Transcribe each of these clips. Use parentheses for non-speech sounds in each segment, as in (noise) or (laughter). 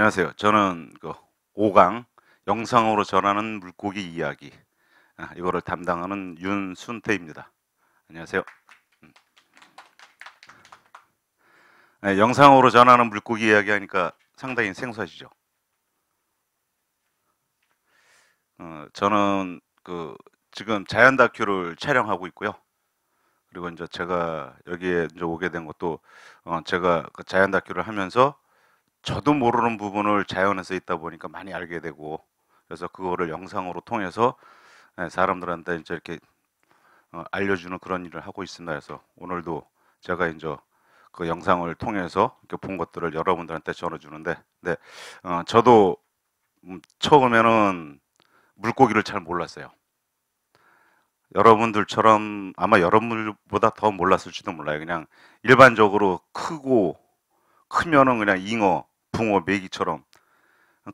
안녕하세요. 저는 그 5강 영상으로 전하는 물고기 이야기 아, 이거를 담당하는 윤순태입니다. 안녕하세요. 음. 네, 영상으로 전하는 물고기 이야기 하니까 상당히 생소하시죠. 어, 저는 그 지금 자연 다큐를 촬영하고 있고요. 그리고 이제 제가 여기에 이제 오게 된 것도 어, 제가 그 자연 다큐를 하면서 저도 모르는 부분을 자연에서 있다 보니까 많이 알게 되고 그래서 그거를 영상으로 통해서 예, 사람들한테 이제 이렇게 어, 알려주는 그런 일을 하고 있습니다. 그래서 오늘도 제가 이제 그 영상을 통해서 이렇게 본 것들을 여러분들한테 전해주는데, 네, 어, 저도 음, 처음에는 물고기를 잘 몰랐어요. 여러분들처럼 아마 여러분들보다 더 몰랐을지도 몰라요. 그냥 일반적으로 크고 크면은 그냥 잉어, 붕어 메기처럼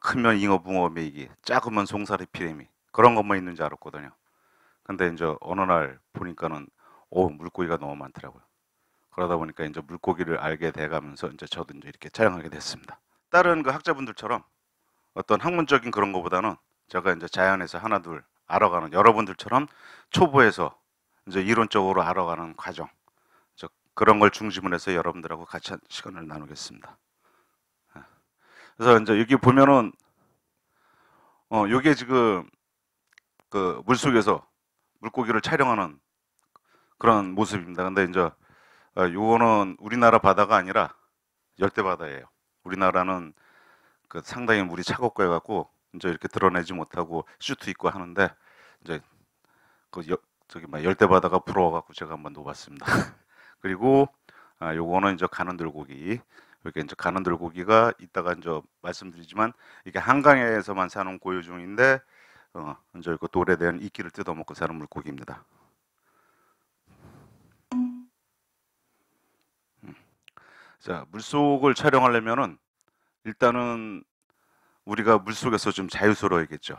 크면 잉어 붕어 메기 작으면 송사리 피레미 그런 것만 있는 줄 알았거든요. 근데 이제 어느 날 보니까는 오 물고기가 너무 많더라고요. 그러다 보니까 이제 물고기를 알게 돼가면서 이제 저도 이제 이렇게 촬영하게 됐습니다. 다른 그 학자분들처럼 어떤 학문적인 그런 것보다는 제가 이제 자연에서 하나 둘 알아가는 여러분들처럼 초보에서 이제 이론적으로 알아가는 과정 그런 걸 중심으로 해서 여러분들하고 같이 시간을 나누겠습니다. 그래서 이제 여기 보면은 어 요게 지금 그 물속에서 물고기를 촬영하는 그런 모습입니다. 근데 이제 어, 요거는 우리나라 바다가 아니라 열대 바다예요. 우리나라는 그 상당히 물이 차갑고 해갖고 이제 이렇게 드러내지 못하고 슈트 입고 하는데 이제 그 여, 저기 막 열대 바다가 불어와갖고 제가 한번 놓았습니다 (laughs) 그리고 아, 요거는 이제 가는 들고기 그게 이제 가는돌고기가 이따가 이제 말씀드리지만 이게 한강에서만 사는 고유종인데 어, 이제 그 돌에 대한 이끼를 뜯어먹고 사는 물고기입니다. 음. 자, 물속을 촬영하려면은 일단은 우리가 물속에서 좀 자유스러워야겠죠.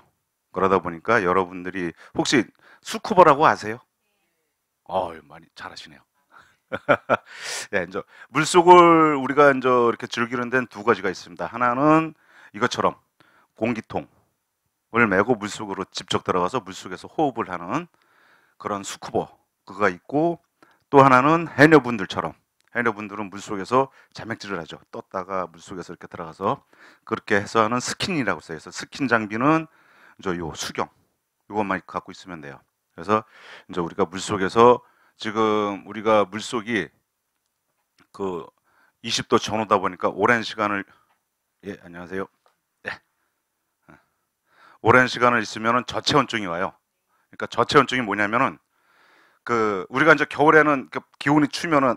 그러다 보니까 여러분들이 혹시 스쿠버라고 아세요? 어, 많이 잘하시네요. 예, (laughs) 이제 물속을 우리가 이제 이렇게 즐기는 데는 두 가지가 있습니다. 하나는 이것처럼 공기통을 메고 물속으로 직접 들어가서 물속에서 호흡을 하는 그런 스쿠버 그가 있고 또 하나는 해녀분들처럼 해녀분들은 물속에서 자맥질을 하죠. 떴다가 물속에서 이렇게 들어가서 그렇게 해서 하는 스킨이라고 써 있어요. 스킨 장비는 저요 수경 요것만 갖고 있으면 돼요. 그래서 이제 우리가 물속에서 지금 우리가 물속이 그 20도 전후다 보니까 오랜 시간을 예 안녕하세요 예. 오랜 시간을 있으면은 저체온증이 와요. 그러니까 저체온증이 뭐냐면은 그 우리가 이제 겨울에는 그 기온이 추면은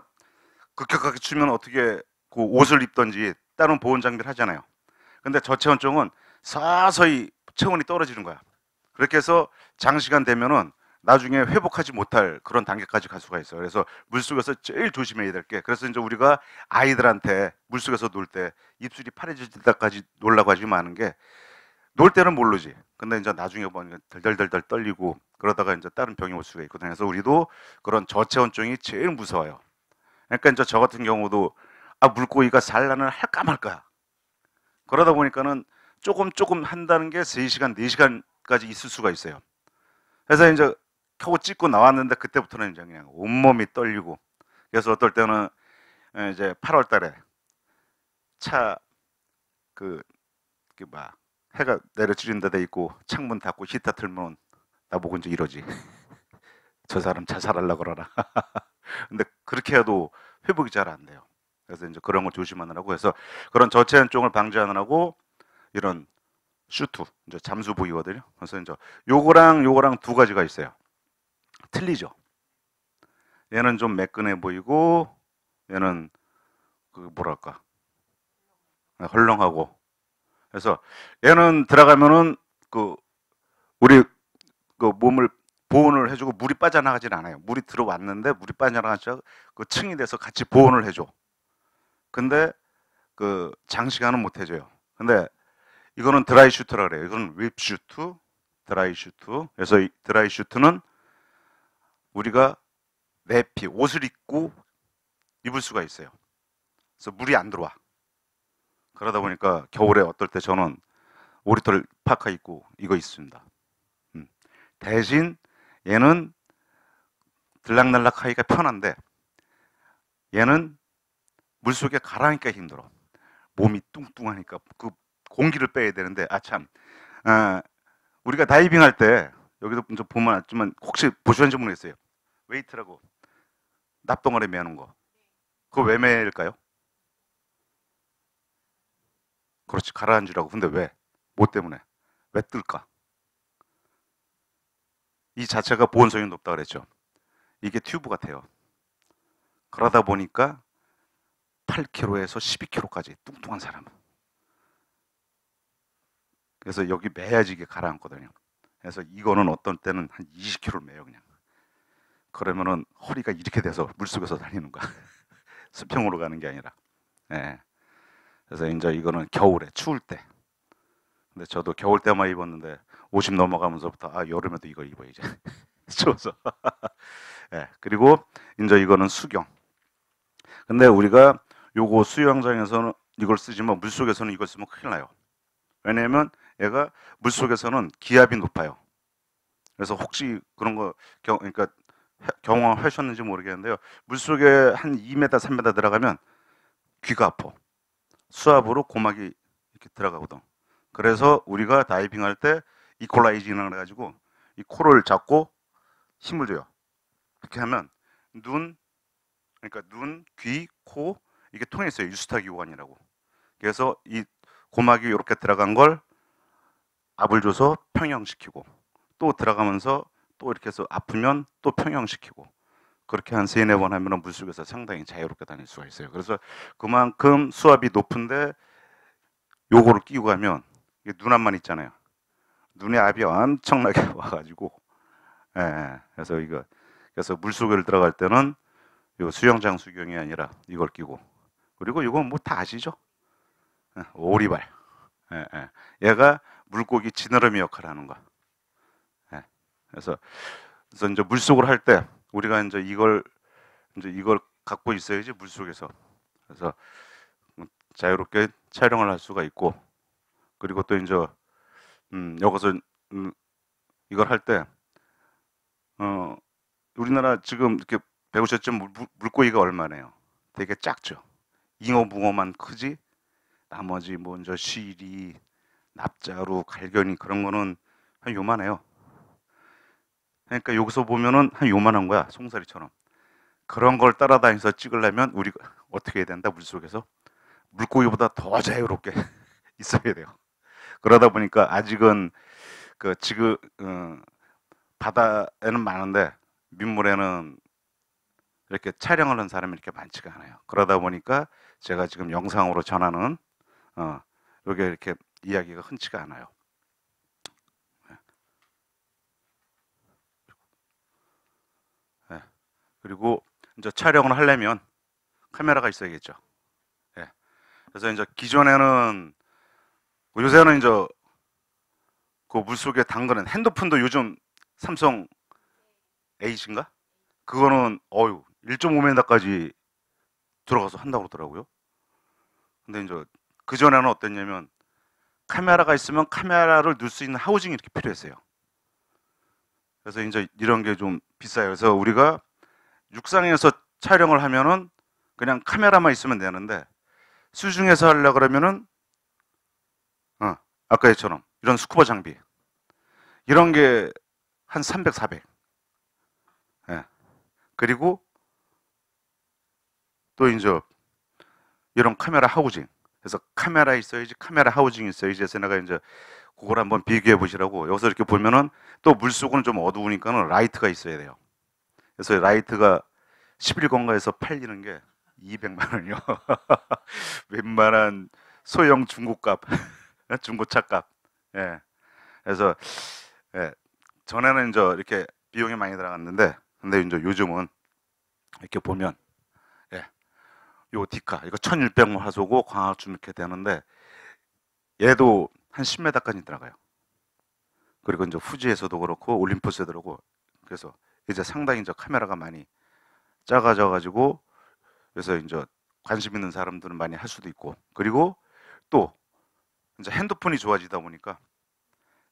급격하게 추면 어떻게 그 옷을 입던지 다른 보온 장비를 하잖아요. 근데 저체온증은 서서히 체온이 떨어지는 거야. 그렇게 해서 장시간 되면은 나중에 회복하지 못할 그런 단계까지 갈 수가 있어요. 그래서 물속에서 제일 조심해야 될 게 그래서 이제 우리가 아이들한테 물속에서 놀 때 입술이 파래질 때까지 놀라고 하지 마는 게 놀 때는 모르지. 근데 이제 나중에 보면 뭐 덜덜덜덜 떨리고 그러다가 이제 다른 병이 올 수가 있거든요. 그래서 우리도 그런 저체온증이 제일 무서워요. 그러니까 이제 저 같은 경우도 아 물고기가 살라는 할까 말까. 그러다 보니까는 조금 조금 한다는 게 세시간네시간까지 있을 수가 있어요. 그래서 이제 하고 찍고 나왔는데 그때부터는 이제 그냥 온몸이 떨리고 그래서 어떨 때는 이제 8월 달에 차 그 막 그 해가 내려지는 데돼 있고 창문 닫고 히터 틀면 나보고 이제 이러지 (laughs) 저 사람 자살하려 그러나 (laughs) 근데 그렇게 해도 회복이 잘 안 돼요 그래서 이제 그런 걸 조심하느라고 해서 그런 저체온증을 방지하느라고 이런 슈트 이제 잠수 부위거든요 그래서 이제 요거랑 요거랑 두 가지가 있어요 틀리죠. 얘는 좀 매끈해 보이고 얘는 그 뭐랄까 네, 헐렁하고 그래서 얘는 들어가면은 그 우리 그 몸을 보온을 해주고 물이 빠져나가진 않아요. 물이 들어왔는데 물이 빠져나가서 그 층이 돼서 같이 보온을 해줘. 근데 그 장시간은 못 해줘요. 근데 이거는 드라이 슈트라 그래요. 이건 립 슈트, 드라이 슈트. 그래서 드라이 슈트는 우리가 내피 옷을 입고 입을 수가 있어요. 그래서 물이 안 들어와. 그러다 보니까 겨울에 어떨 때 저는 오리털 파카 입고 이거 있습니다. 음. 대신 얘는 들락날락 하기가 편한데 얘는 물 속에 가라앉기가 힘들어. 몸이 뚱뚱하니까 그 공기를 빼야 되는데 아참 어, 우리가 다이빙 할때 여기서 먼저 보면 알지만 혹시 보셨는지 모르겠어요. 웨이트라고 납덩어리 매는 거. 그거 왜 매일까요? 그렇지 가라앉으라고. 근데 왜? 뭐 때문에? 왜 뜰까? 이 자체가 보온성이 높다 그랬죠. 이게 튜브 같아요. 그러다 보니까 8kg에서 12kg까지 뚱뚱한 사람. 그래서 여기 매야지 이게 가라앉거든요. 그래서 이거는 어떤 때는 한 20kg를 매요 그냥. 그러면은 허리가 이렇게 돼서 물속에서 다니는 거야. (laughs) 수평으로 가는 게 아니라. 예. 그래서 이제 이거는 겨울에 추울 때. 근데 저도 겨울 때만 입었는데 50 넘어가면서부터 아 여름에도 이거 입어 야지 (laughs) 추워서. (laughs) 예. 그리고 이제 이거는 수경. 근데 우리가 요거 수영장에서는 이걸 쓰지만 물 속에서는 이걸 쓰면 큰일 나요. 왜냐하면 얘가 물 속에서는 기압이 높아요. 그래서 혹시 그런 거 경, 그러니까 경험하셨는지 모르겠는데요. 물 속에 한 2m, 3m 들어가면 귀가 아파. 수압으로 고막이 이렇게 들어가거든. 그래서 우리가 다이빙할 때 이콜라이징을 해가지고 이 코를 잡고 힘을 줘요. 그렇게 하면 눈, 그러니까 눈, 귀, 코 이게 통해 있어요. 유스타 기관이라고. 그래서 이 고막이 이렇게 들어간 걸 압을 줘서 평형시키고 또 들어가면서 또 이렇게 해서 아프면 또 평형시키고 그렇게 한 세네 번 하면 물속에서 상당히 자유롭게 다닐 수가 있어요. 그래서 그만큼 수압이 높은데 요거를 끼고 가면 눈앞만 있잖아요. 눈에 압이 엄청나게 (laughs) 와가지고 예, 예, 그래서 이거 그래서 물속에 들어갈 때는 요 수영장 수경이 아니라 이걸 끼고 그리고 이건 뭐 다 아시죠? 예, 오리발. 예, 예. 얘가 물고기 지느러미 역할을 하는 거. 예. 그래서 그래서 이제 물속을 할 때 우리가 이제 이걸 이제 이걸 갖고 있어야지 물속에서 그래서 뭐 자유롭게 촬영을 할 수가 있고 그리고 또 이제 음, 여기서 음, 이걸 할 때 어, 우리나라 지금 이렇게 배우셨죠 물, 물고기가 얼마네요 되게 작죠 잉어붕어만 크지 나머지 먼저 뭐 시리 납자루, 갈견이 그런 거는 한 요만해요. 그러니까 여기서 보면은 한 요만한 거야 송사리처럼. 그런 걸 따라다니면서 찍으려면 우리가 어떻게 해야 된다 물속에서 물고기보다 더 자유롭게 (laughs) 있어야 돼요. 그러다 보니까 아직은 그 지금 음, 바다에는 많은데 민물에는 이렇게 촬영을 하는 사람이 이렇게 많지가 않아요. 그러다 보니까 제가 지금 영상으로 전하는 어, 여기 이렇게 이야기가 흔치가 않아요. 예. 예. 그리고 이제 촬영을 하려면 카메라가 있어야겠죠. 예. 그래서 이제 기존에는 요새는 이제 그 물속에 담그는 핸드폰도 요즘 삼성 A인가? 그거는 어유 1.5m까지 들어가서 한다고 그러더라고요. 근데 이제 그 전에는 어땠냐면 카메라가 있으면 카메라를 넣을 수 있는 하우징이 이렇게 필요했어요. 그래서 이제 이런 게 좀 비싸요. 그래서 우리가 육상에서 촬영을 하면은 그냥 카메라만 있으면 되는데 수중에서 하려 그러면은 어, 아까처럼 이런 스쿠버 장비 이런 게 한 300, 400. 예. 그리고 또 이제 이런 카메라 하우징 그래서 카메라 있어야지 카메라 하우징 있어야지 해서 내가 이제 그걸 한번 비교해 보시라고 여기서 이렇게 보면은 또 물속은 좀 어두우니까는 라이트가 있어야 돼요. 그래서 라이트가 11건가에서 팔리는 게 200만 원이요. (laughs) 웬만한 소형 중고값, (laughs) 중고차값. 예. 그래서 예. 전에는 이제 이렇게 비용이 많이 들어갔는데 근데 이제 요즘은 이렇게 보면 요 디카 이거 1600원 화소고 광학 주렇게 되는데 얘도 한 10m까지 들어가요. 그리고 이제 후지에서도 그렇고 올림포스에도 그렇고 그래서 이제 상당히 이제 카메라가 많이 작아져 가지고 그래서 이제 관심 있는 사람들은 많이 할 수도 있고 그리고 또 이제 핸드폰이 좋아지다 보니까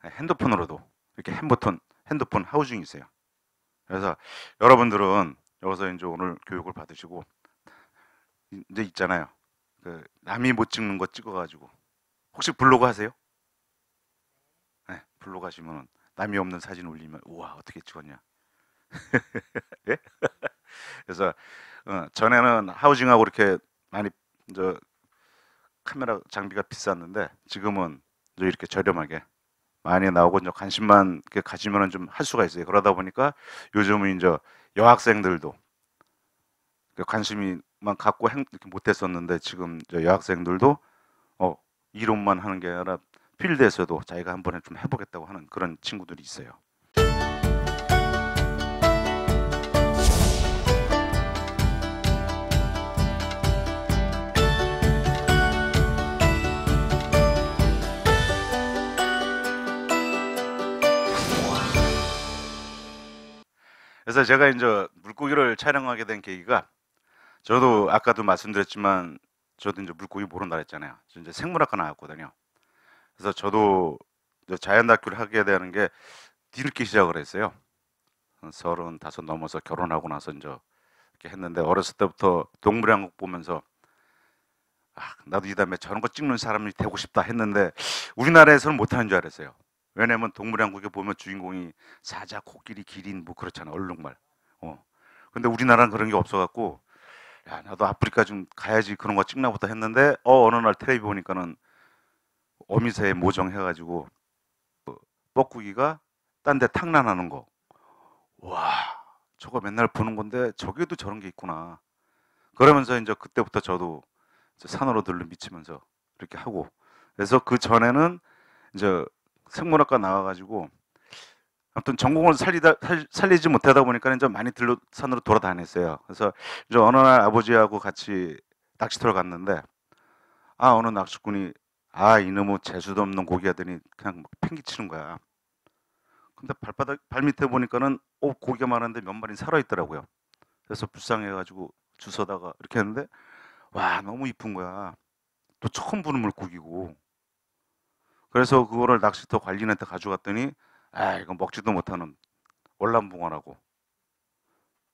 핸드폰으로도 이렇게 핸드폰 핸드폰 하우징이 있어요. 그래서 여러분들은 여기서 이제 오늘 교육을 받으시고 이제 네, 있잖아요. 그 남이 못 찍는 거 찍어가지고 혹시 블로그 하세요? 네, 블로그 하시면 남이 없는 사진 올리면 우와 어떻게 찍었냐. (laughs) 예? (laughs) 그래서 어, 전에는 하우징하고 이렇게 많이 저 카메라 장비가 비쌌는데 지금은 이렇게 저렴하게 많이 나오고 이제 관심만 가지면은 좀 할 수가 있어요. 그러다 보니까 요즘은 이제 여학생들도 관심이 만 갖고 행, 못했었는데 지금 여학생들도 어, 이론만 하는 게 아니라 필드에서도 자기가 한 번에 좀 해보겠다고 하는 그런 친구들이 있어요. 그래서 제가 이제 물고기를 촬영하게 된 계기가 저도 아까도 말씀드렸지만 저도 이제 물고기 모른다 그랬잖아요. 이제 생물학과 나왔거든요. 그래서 저도 자연 학교를 하게 되는 게 뒤늦게 시작을 했어요. 서른 다섯 넘어서 결혼하고 나서 이제 이렇게 했는데 어렸을 때부터 동물의한국 보면서 아, 나도 이 다음에 저런 거 찍는 사람이 되고 싶다 했는데 우리나라에서는 못하는 줄 알았어요. 왜냐면 동물의한국에 보면 주인공이 사자, 코끼리, 기린 뭐 그렇잖아 요 얼룩말. 어. 근데 우리나라는 그런 게 없어갖고 야 나도 아프리카 좀 가야지 그런 거 찍나 보다 했는데 어 어느 날 텔레비 보니까는 어미새에 모정해가지고 뭐 뻐꾸기가 딴 데 탕란하는 거. 와 저거 맨날 보는 건데 저기에도 저런 게 있구나. 그러면서 이제 그때부터 저도 이제 산으로 들러 미치면서 이렇게 하고 그래서 그 전에는 이제 생물학과 나와가지고 아무튼 전공을 살리다 살리지 못하다 보니까 이제 많이 들로 산으로 돌아다녔어요. 그래서 이제 어느 날 아버지하고 같이 낚시터를 갔는데 아 어느 낚시꾼이 아 이놈의 재수도 없는 고기 하더니 그냥 막 팽기치는 거야. 근데 발바닥 발밑에 보니까는 어 고기가 많은데 몇 마리 살아 있더라고요. 그래서 불쌍해가지고 주서다가 이렇게 했는데 와 너무 이쁜 거야. 또 처음 부는 물고기고. 그래서 그거를 낚시터 관리인한테 가져갔더니 아 이거 먹지도 못하는 월남봉어라고.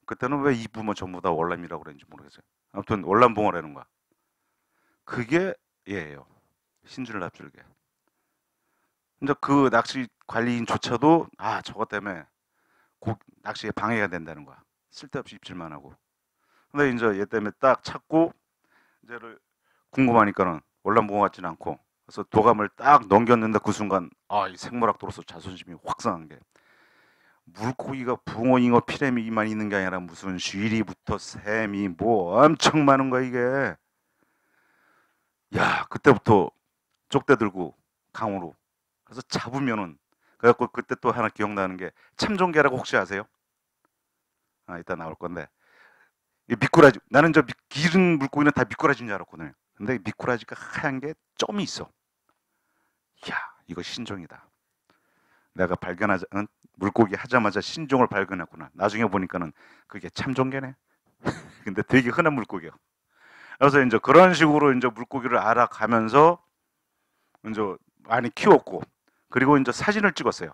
그때는 왜 이 부모 전부 다 월남이라고 그랬는지 모르겠어요. 아무튼 월남봉어라는 거야. 그게 예예요. 예. 신줄 납줄게. 근데 그 낚시 관리인조차도 아 저것 때문에 고, 낚시에 방해가 된다는 거야. 쓸데없이 입질만 하고. 근데 이제 얘 때문에 딱 찾고 이제를 궁금하니까는 월남봉어 같지는 않고 그래서 도감을 딱 넘겼는데 그 순간 아이 생물학도로서 자존심이 확 상한 게 물고기가 붕어, 잉어, 피레미 만 있는 게 아니라 무슨 쥐리부터 샘이 뭐 엄청 많은 거야 이게. 야 그때부터 쪽대 들고 강으로 그래서 잡으면은 그래갖고 그때 또 하나 기억나는 게 참종개라고 혹시 아세요? 아 이따 나올 건데 이 미꾸라지 나는 저 미, 기른 물고기는 다 미꾸라지인 줄 알았거든요. 근데 미꾸라지가 하얀 게 점이 있어. 야, 이거 신종이다. 내가 발견하자 물고기 하자마자 신종을 발견했구나. 나중에 보니까는 그게 참종개네. (laughs) 근데 되게 흔한 물고기야. 그래서 이제 그런 식으로 이제 물고기를 알아가면서 이제 많이 키웠고 그리고 이제 사진을 찍었어요.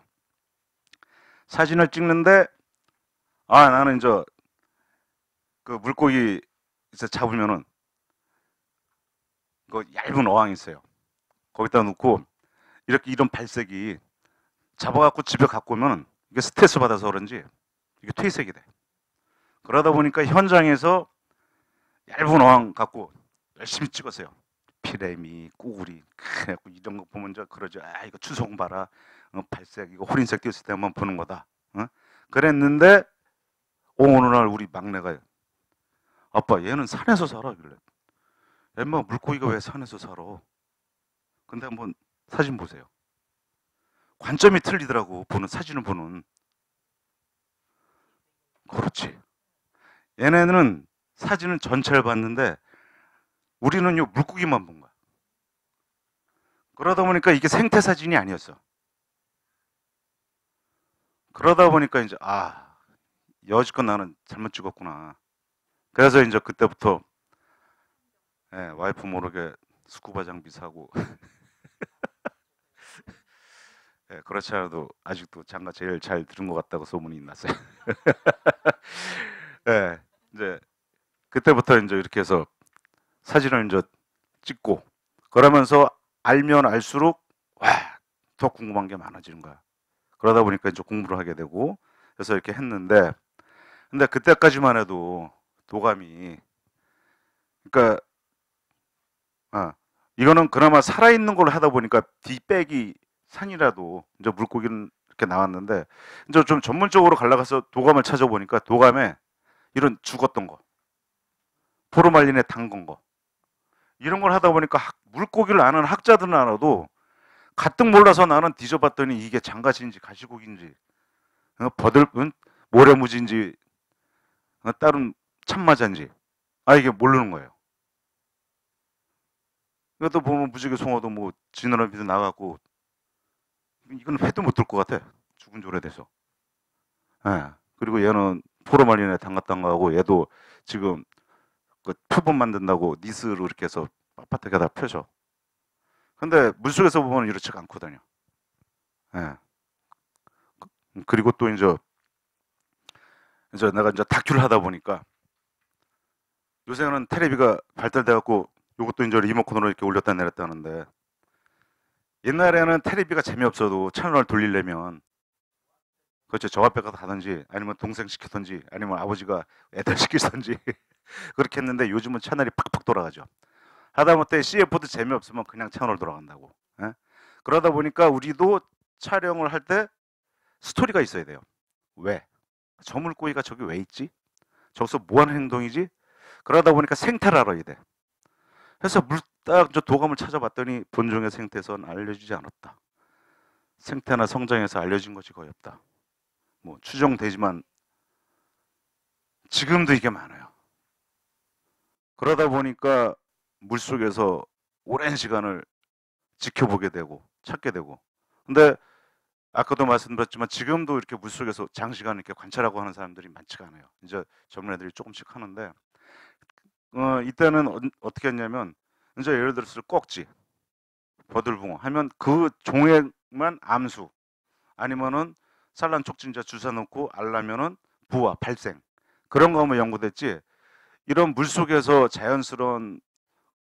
사진을 찍는데 아 나는 이제 그 물고기 이제 잡으면은 그 얇은 어항이 있어요. 거기다 놓고 이렇게 이런 발색이 잡아갖고 집에 갖고 오면 이게 스트레스 받아서 그런지 이게 퇴색이 돼. 그러다 보니까 현장에서 얇은 어항 갖고 열심히 찍었어요. 피레미, 꾸구리 그래갖고 이런 거 보면 저 그러죠. 아 이거 추석 봐라. 어, 발색 이거 호린색 띄었을 때만 보는 거다. 어? 그랬는데 오, 어느 날 우리 막내가 아빠 얘는 산에서 살아 그래. 엠마 물고기가 왜 산에서 살아? 근데 한번 사진 보세요. 관점이 틀리더라고 보는 사진을 보는. 그렇지. 얘네는 사진은 전체를 봤는데 우리는 요 물고기만 본 거야. 그러다 보니까 이게 생태 사진이 아니었어. 그러다 보니까 이제 아 여지껏 나는 잘못 찍었구나. 그래서 이제 그때부터 예, 와이프 모르게 스쿠버 장비 사고 예, 그렇지 않아도 아직도 장가 제일 잘 들은 것 같다고 소문이 났어요. (laughs) 예, 이제 그때부터 이제 이렇게 해서 사진을 이제 찍고 그러면서 알면 알수록 와 더 궁금한 게 많아지는 거야. 그러다 보니까 이제 공부를 하게 되고 그래서 이렇게 했는데 근데 그때까지만 해도 도감이 그러니까 아, 이거는 그나마 살아있는 걸 하다 보니까 뒷백이 산이라도 이제 물고기는 이렇게 나왔는데 이제 좀 전문적으로 갈라가서 도감을 찾아보니까 도감에 이런 죽었던 거 포르말린에 담근 거 이런 걸 하다 보니까 물고기를 아는 학자들은 알아도 가뜩 몰라서 나는 뒤져봤더니 이게 장가지인지 가시고기인지 어, 버들 모래무지인지 다른 어, 참마자인지 아 이게 모르는 거예요. 이것도 보면 무지개 송어도 뭐 지느러미 도 나가고 이건 회도 못 들 것 같아. 죽은 조 오래돼서. 예. 그리고 얘는 포르말린에 담갔던거하고 얘도 지금 그 표본 만든다고 니스로 이렇게 해서 빳빳하게 다 펴져. 근데 물속에서 보면 이렇지가 않거든요. 예. 그, 그리고 또 이제 이제 내가 이제 다큐를 하다 보니까 요새는 테레비가 발달돼 갖고 이것도 이제 리모컨으로 이렇게 올렸다 내렸다 하는데 옛날에는 테레비가 재미없어도 채널을 돌리려면 그렇죠 저 앞에 가서 하든지 아니면 동생 시켰던지 아니면 아버지가 애들 (laughs) 시키던지 (laughs) 그렇게 했는데 요즘은 채널이 팍팍 돌아가죠 하다못해 CF도 재미없으면 그냥 채널 돌아간다고 예? 그러다 보니까 우리도 촬영을 할 때 스토리가 있어야 돼요 왜? 저물고기가 저기 왜 있지? 저기서 뭐하는 행동이지? 그러다 보니까 생태를 알아야 돼 그래서 물딱 도감을 찾아봤더니 본종의 생태선알려지지 않았다. 생태나 성장에서 알려진 것이 거의 없다. 뭐 추정되지만 지금도 이게 많아요. 그러다 보니까 물 속에서 오랜 시간을 지켜보게 되고 찾게 되고. 근데 아까도 말씀드렸지만 지금도 이렇게 물 속에서 장시간 이렇게 관찰하고 하는 사람들이 많지가 않아요. 이제 젊은 애들이 조금씩 하는데 어, 이때는 어, 어 떻게 했냐면 이제 예를 들어서 꼭지, 버들붕어 하면 그 종에만 암수 아니면은 산란 촉진제 주사 놓고 알라면은 부화 발생 그런 거만 연구됐지 이런 물 속에서 자연스러운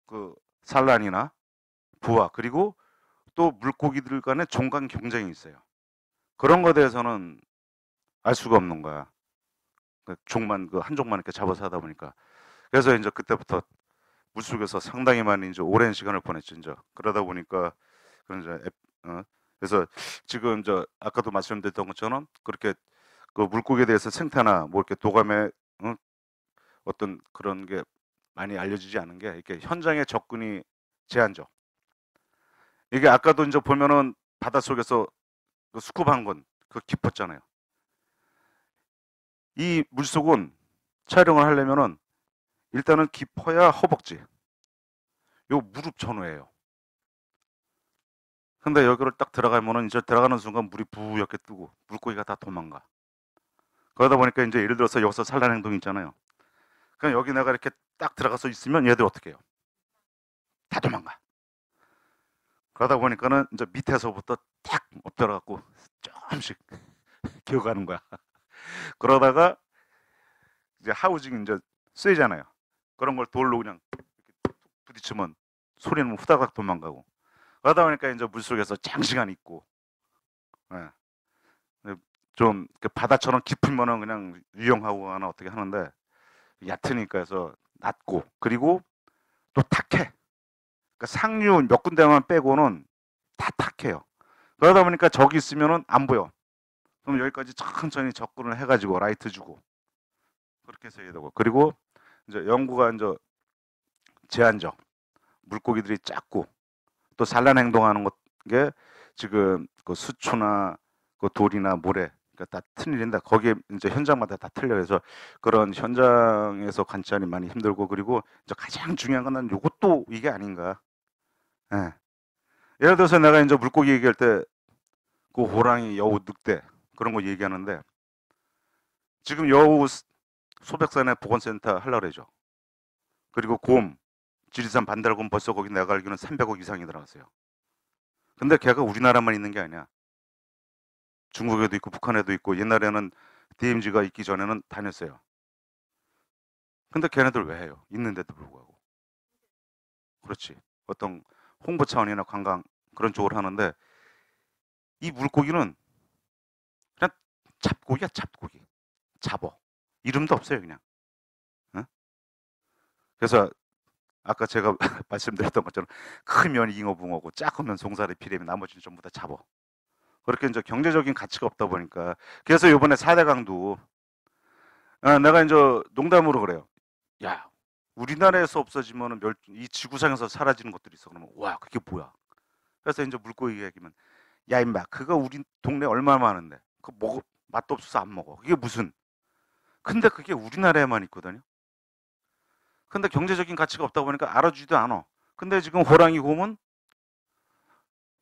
그 산란이나 부화 그리고 또 물고기들 간의 종간 경쟁이 있어요. 그런 거에 대해서는 알 수가 없는 거야. 그 종만 그한 종만 이렇게 잡아서 하다 보니까 그래서 이제 그때부터 물속에서 상당히 많이 이제 오랜 시간을 보냈죠. 이제 그러다 보니까 그런 이제 앱, 어, 그래서 지금 저 아까도 말씀드렸던 것처럼 그렇게 그 물고기에 대해서 생태나 뭐 이렇게 도감에 어, 어떤 그런 게 많이 알려지지 않은 게 이렇게 현장의 접근이 제한적. 이게 아까도 이제 보면은 바닷속에서 그수급 한건 그 깊었잖아요. 이 물속은 촬영을 하려면은 일단은 깊어야 허벅지. 요 무릎 전후예요. 근데 여기를 딱 들어가면은 이제 들어가는 순간 물이 부옇게 뜨고 물고기가 다 도망가. 그러다 보니까 이제 예를 들어서 여기서 산란 행동 이 있잖아요. 그냥 여기 내가 이렇게 딱 들어가서 있으면 얘들 어떻게 해요? 다 도망가. 그러다 보니까는 이제 밑에서부터 탁 엎드려갖고 조금씩 (laughs) 기어가는 거야. 그러다가 이제 하우징 이제 쓰이잖아요. 그런 걸 돌로 그냥 이렇게 부딪히면 소리는 후다닥 도망가고 그러다 보니까 이제 물속에서 장시간 있고 네. 좀 그 바다처럼 깊으면은 그냥 유영하고나 어떻게 하는데 얕으니까 해서 낮고 그리고 또 탁해 그러니까 상류 몇 군데만 빼고는 다 탁해요 그러다 보니까 저기 있으면은 안 보여 그럼 여기까지 천천히 접근을 해가지고 라이트 주고 그렇게 해서 해야 되고 그리고 이제 연구가 이제 제한적 물고기들이 작고 또 산란 행동하는 것게 지금 그 수초나 그 돌이나 모래 그러니까 다 틀린다. 거기에 이제 현장마다 다 틀려 그래서 그런 현장에서 관찰이 많이 힘들고 그리고 이제 가장 중요한 건난 요것도 이게 아닌가. 예. 예를 들어서 내가 이제 물고기 얘기할 때 그 호랑이, 여우, 늑대 그런 거 얘기하는데 지금 여우 소백산에 보건센터 하려고 그러죠. 그리고 곰, 지리산 반달곰 벌써 거기 내가 알기로는 300억 이상이 들어갔어요. 근데 걔가 우리나라만 있는 게 아니야. 중국에도 있고 북한에도 있고 옛날에는 DMZ가 있기 전에는 다녔어요. 근데 걔네들 왜 해요? 있는데도 불구하고. 그렇지. 어떤 홍보 차원이나 관광 그런 쪽으로 하는데 이 물고기는 그냥 잡고기야 잡고기. 잡어. 이름도 없어요, 그냥. 어? 그래서 아까 제가 (laughs) 말씀드렸던 것처럼 크면 잉어붕어고 작으면 송사리 피레미 나머지는 전부 다 잡어. 그렇게 이제 경제적인 가치가 없다 보니까 그래서 이번에 사대강도 아, 내가 이제 농담으로 그래요. 야, 우리나라에서 없어지면은 멸, 이 지구상에서 사라지는 것들이 있어. 그러면 와, 그게 뭐야? 그래서 이제 물고기 얘기면 야 임마, 그거 우리 동네 얼마 많은데 그거 먹 맛도 없어서 안 먹어. 그게 무슨 근데 그게 우리나라에만 있거든요. 근데 경제적인 가치가 없다 보니까 알아주지도 않아. 근데 지금 호랑이 곰은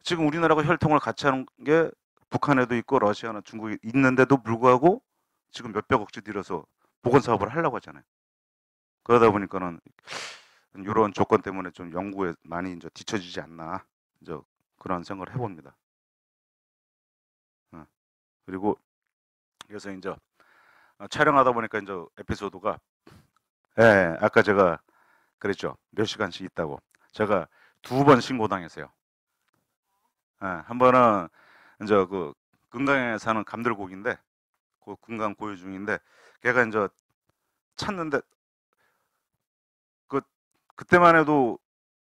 지금 우리나라가 혈통을 같이 하는 게 북한에도 있고 러시아나 중국에 있는데도 불구하고 지금 몇백억씩 들여서 보건 사업을 하려고 하잖아요. 그러다 보니까는 이런 조건 때문에 좀 연구에 많이 이제 뒤처지지 않나 이제 그런 생각을 해봅니다. 어. 그리고 그래서 이제 어, 촬영하다 보니까 이제 에피소드가 예, 아까 제가 그랬죠. 몇 시간씩 있다고. 제가 두 번 신고당했어요. 예, 한 번은 이제 그 금강에 사는 감들고기인데 그 금강 고유 중인데 걔가 이제 찾는데 그 그때만 해도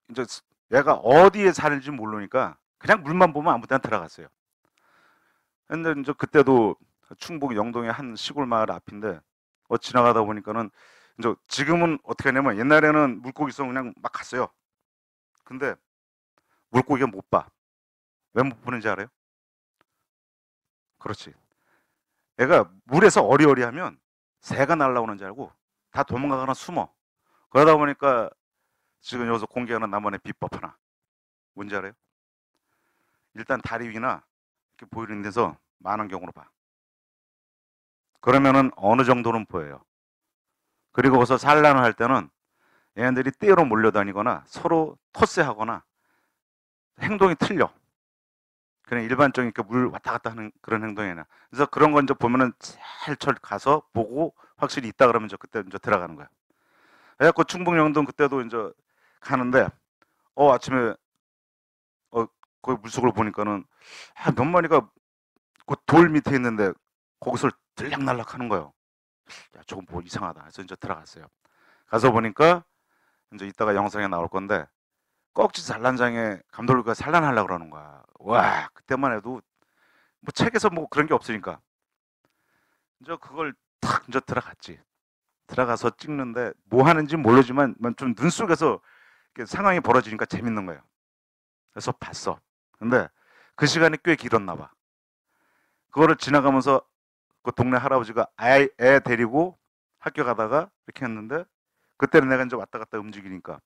이제 얘가 어디에 살지 모르니까 그냥 물만 보면 아무 데나 들어갔어요. 근데 이제 그때도 충북 영동의 한 시골 마을 앞인데 어 지나가다 보니까는 이제 지금은 어떻게 하냐면 옛날에는 물고기 있으면 그냥 막 갔어요. 근데 물고기가 못 봐. 왜 못 보는지 알아요? 그렇지. 애가 물에서 어리어리하면 새가 날라오는 줄 알고 다 도망가거나 숨어. 그러다 보니까 지금 여기서 공개하는 나만의 비법 하나. 뭔지 알아요? 일단 다리 위나 이렇게 보이는 데서 많은 경우로 봐. 그러면은 어느 정도는 보여요. 그리고서 산란을 할 때는 얘네들이 떼로 몰려다니거나 서로 토세하거나 행동이 틀려. 그냥 일반적인 이물 왔다 갔다 하는 그런 행동이나 그래서 그런 건 이제 보면은 제일 철 가서 보고 확실히 있다 그러면 이제 그때 이제 들어가는 거야. 그래갖고 충북 영동 그때도 이제 가는데 어 아침에 어 거기 물속을 보니까는 아, 몇 마리가 그 돌 밑에 있는데 거기서 들락날락 하는 거예요. 야, 조금 뭐 이상하다. 그래서 이제 들어갔어요. 가서 보니까 이제 이따가 영상에 나올 건데 꼭지 산란장에 감독님과 산란하려 그러는 거야. 와 그때만 해도 뭐 책에서 뭐 그런 게 없으니까 이제 그걸 탁 이제 들어갔지. 들어가서 찍는데 뭐 하는지 모르지만 좀눈 속에서 상황이 벌어지니까 재밌는 거예요. 그래서 봤어. 근데 그 시간이 꽤 길었나 봐. 그거를 지나가면서 그 동네 할아버지가 애, 애 데리고 학교 가다가 이렇게 했는데 그때는 내가 이제 왔다 갔다 움직이니까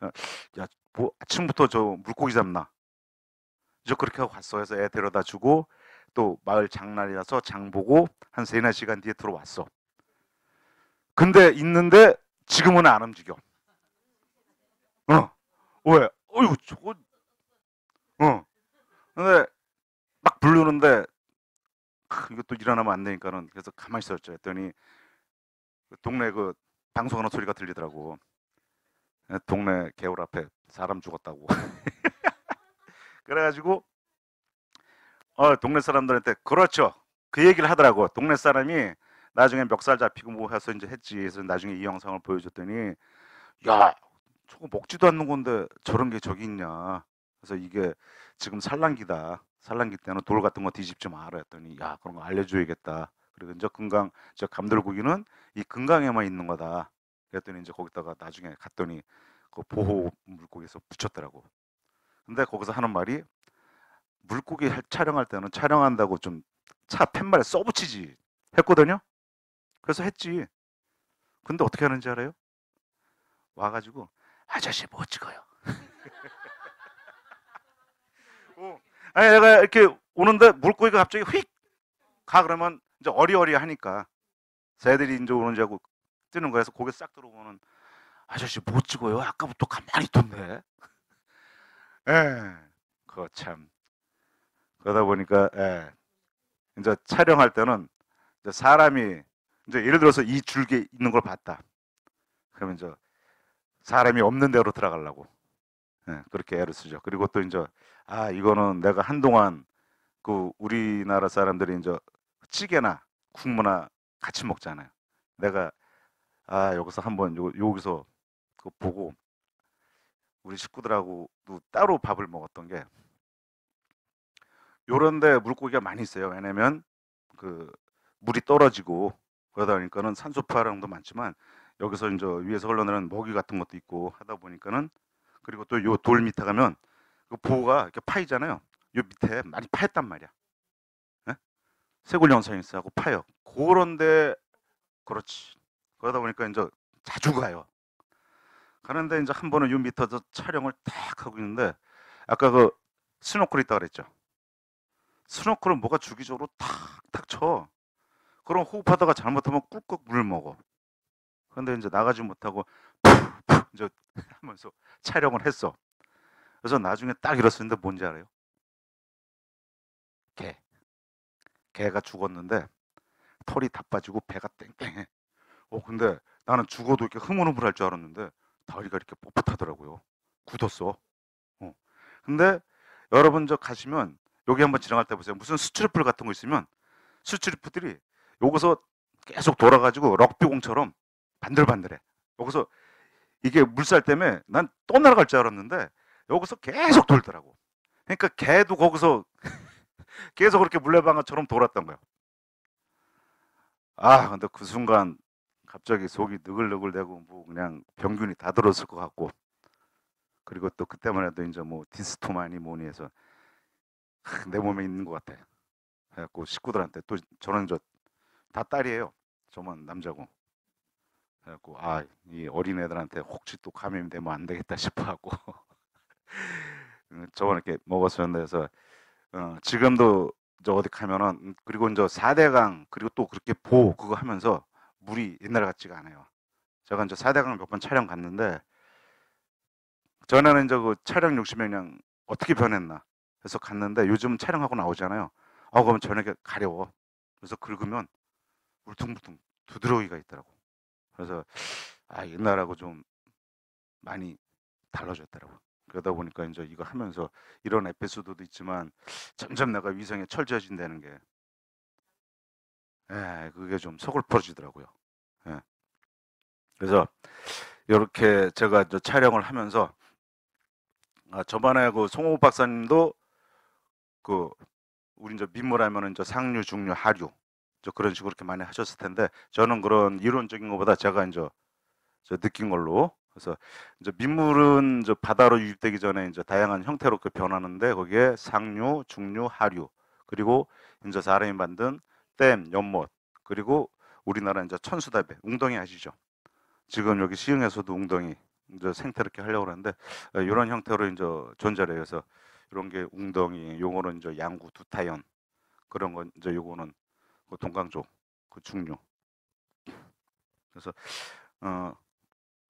어, 야뭐 아침부터 저 물고기 잡나 이제 그렇게 하고 갔어 해서애 데려다 주고 또 마을 장날이라서 장 보고 한 세네 시간 뒤에 들어왔어 근데 있는데 지금은 안 움직여 어 왜? 어유 저거 어 근데 막 부르는데 이것도 일어나면 안 되니까는 그래서 가만히 있었죠. 했더니 그 동네 그 방송하는 소리가 들리더라고. 예, 동네 개울 앞에 사람 죽었다고. (laughs) 그래가지고 어 동네 사람들한테 그렇죠. 그 얘기를 하더라고. 동네 사람이 나중에 멱살 잡히고 뭐 해서 이제 했지. 그래서 나중에 이 영상을 보여줬더니 야 저거 먹지도 않는 건데 저런 게 저기 있냐. 그래서 이게 지금 산란기다. 산란기 때는 돌 같은 거 뒤집지 마라 했더니 야 그런 거 알려줘야겠다. 그리고 이제 금강 저 감돌고기는 이 금강에만 있는 거다. 그랬더니 이제 거기다가 나중에 갔더니 그 보호 물고기에서 붙였더라고. 근데 거기서 하는 말이 물고기 촬영할 때는 촬영한다고 좀차 팻말에 써붙이지 했거든요. 그래서 했지. 근데 어떻게 하는지 알아요? 와가지고 아저씨 뭐 찍어요. 아니, 내가 이렇게 오는데 물고기가 갑자기 휙 가 그러면 이제 어리어리 하니까 새들이 이제 오는지 하고 뜨는 거에서 고개 싹 들어오는 아저씨 못 찍어요. 아까부터 가만히 있던데. (laughs) 예, 그거 참. 그러다 보니까 예, 이제 촬영할 때는 이제 사람이 이제 예를 들어서 이 줄기에 있는 걸 봤다. 그러면 이제 사람이 없는 데로 들어가려고 예, 그렇게 애를 쓰죠. 그리고 또 이제 아 이거는 내가 한동안 그 우리나라 사람들이 이제 찌개나 국무나 같이 먹잖아요. 내가 아 여기서 한번 요, 여기서 그 보고 우리 식구들하고도 따로 밥을 먹었던 게 요런데 물고기가 많이 있어요. 왜냐면 그 물이 떨어지고 그러다 보니까는 산소파량도 많지만 여기서 이제 위에서 흘러내는 먹이 같은 것도 있고 하다 보니까는 그리고 또 요 돌 밑에 가면 그 보호가 이렇게 파이잖아요. 요 밑에 많이 파였단 말이야. 네? 예? 쇄골형상이스하고 파요. 그런데 그렇지. 그러다 보니까 이제 자주 가요. 가는데 이제 한 번은 요미터에서 촬영을 딱 하고 있는데 아까 그 스노클 있다 그랬죠. 스노클은 뭐가 주기적으로 탁탁 쳐. 그럼 호흡하다가 잘못하면 꿀꺽 물을 먹어. 그런데 이제 나가지 못하고 푹푹 이제 (laughs) 하면서 촬영을 했어. 그래서 나중에 딱 일었었는데 뭔지 알아요? 개. 개가 죽었는데 털이 다 빠지고 배가 땡땡해. 어 근데 나는 죽어도 이렇게 흐물흐물할 줄 알았는데 다리가 이렇게 뻣뻣하더라고요. 굳었어. 어. 근데 여러분 저 가시면 여기 한번 지나갈 때 보세요. 무슨 수출입불 같은 거 있으면 수출입들이 여기서 계속 돌아가지고 럭비공처럼 반들반들해. 여기서 이게 물살 때문에 난 또 날아갈 줄 알았는데 여기서 계속 돌더라고. 그러니까 개도 거기서 (laughs) 계속 그렇게 물레방아처럼 돌았던 거야. 아, 근데 그 순간 갑자기 속이 느글느글대고 뭐 그냥 병균이 다 들었을 것 같고 그리고 또 그때만 해도 이제 뭐 디스토마니 뭐니 해서 내 몸에 있는 것 같아. 그래갖고 식구들한테 또 저는 저다 딸이에요. 저만 남자고. 그래갖고 아 이 어린 애들한테 혹시 또 감염되면 안 되겠다 싶어갖고 (laughs) 음, 저번에 이렇게 먹었었는데 그래서 어, 지금도 저 어디 가면은 음, 그리고 이제 4대강 그리고 또 그렇게 보 그거 하면서 물이 옛날 같지가 않아요. 제가 이제 4대강 몇 번 촬영 갔는데 전에는 이제 그 촬영 욕심이 그냥 어떻게 변했나 해서 갔는데 요즘 은 촬영하고 나오잖아요. 어그러면 아, 저녁에 가려워. 그래서 긁으면 울퉁불퉁 두드러기가 있더라고. 그래서 아 옛날하고 좀 많이 달라졌더라고. 그러다 보니까 이제 이거 하면서 이런 에피소드도 있지만 점점 내가 위생에 철저해진다는 게 에, 예, 그게 좀 서글퍼지더라고요. 에. 예. 그래서 이렇게 제가 이제 촬영을 하면서 아, 저번에 그 송호 박사님도 그 우리 이제 민물하면은 이제 상류, 중류, 하류 저 그런 식으로 이렇게 많이 하셨을 텐데 저는 그런 이론적인 것보다 제가 이제 저 느낀 걸로 그래서 이제 민물은 이제 바다로 유입되기 전에 이제 다양한 형태로 그 변하는데 거기에 상류, 중류, 하류 그리고 이제 사람이 만든 댐, 연못 그리고 우리나라 이제 천수답에 웅덩이 아시죠? 지금 여기 시흥에서도 웅덩이 이제 생태 이렇게 하려고 하는데 이런 어, 형태로 이제 존재를 해서 이런 게 웅덩이, 용어는 이제 양구, 두타연 그런 건 이제 요거는 그 동강조, 그 중류. 그래서 어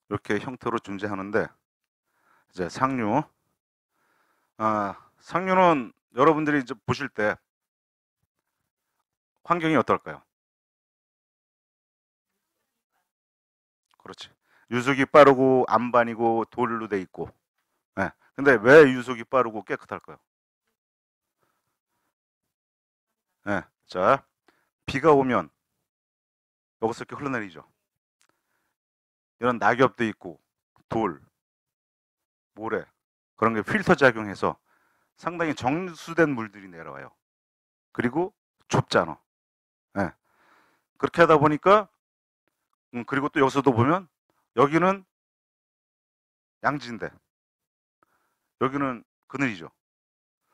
이렇게 형태로 존재하는데 이제 상류 아, 상류는 여러분들이 이제 보실 때 환경이 어떨까요? 그렇지. 유속이 빠르고 안반이고 돌로 돼 있고. 네. 근데 왜 유속이 빠르고 깨끗할까요? 네. 자, 비가 오면 여기서 이렇게 흘러내리죠. 이런 낙엽도 있고 돌, 모래 그런 게 필터 작용해서 상당히 정수된 물들이 내려와요. 그리고 좁잖아. 네. 그렇게 하다 보니까 음, 그리고 또 여기서도 보면 여기는 양지인데 여기는 그늘이죠.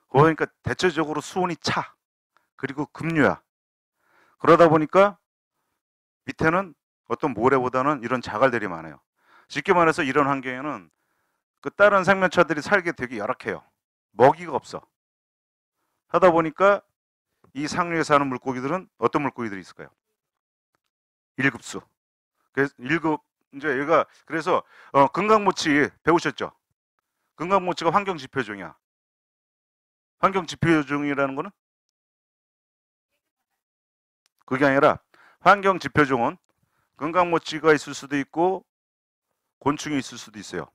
그러니까 대체적으로 수온이 차. 그리고 급류야. 그러다 보니까 밑에는 어떤 모래보다는 이런 자갈들이 많아요. 쉽게 말해서 이런 환경에는 그 다른 생명체들이 살게 되게 열악해요. 먹이가 없어. 하다 보니까 이 상류에 사는 물고기들은 어떤 물고기들이 있을까요? 일급수. 그래서 일급 이제 얘가 그래서 어, 금강모치 배우셨죠? 금강모치가 환경 지표종이야. 환경 지표종이라는 거는 그게 아니라 환경 지표종은 건강모찌가 있을 수도 있고 곤충이 있을 수도 있어요.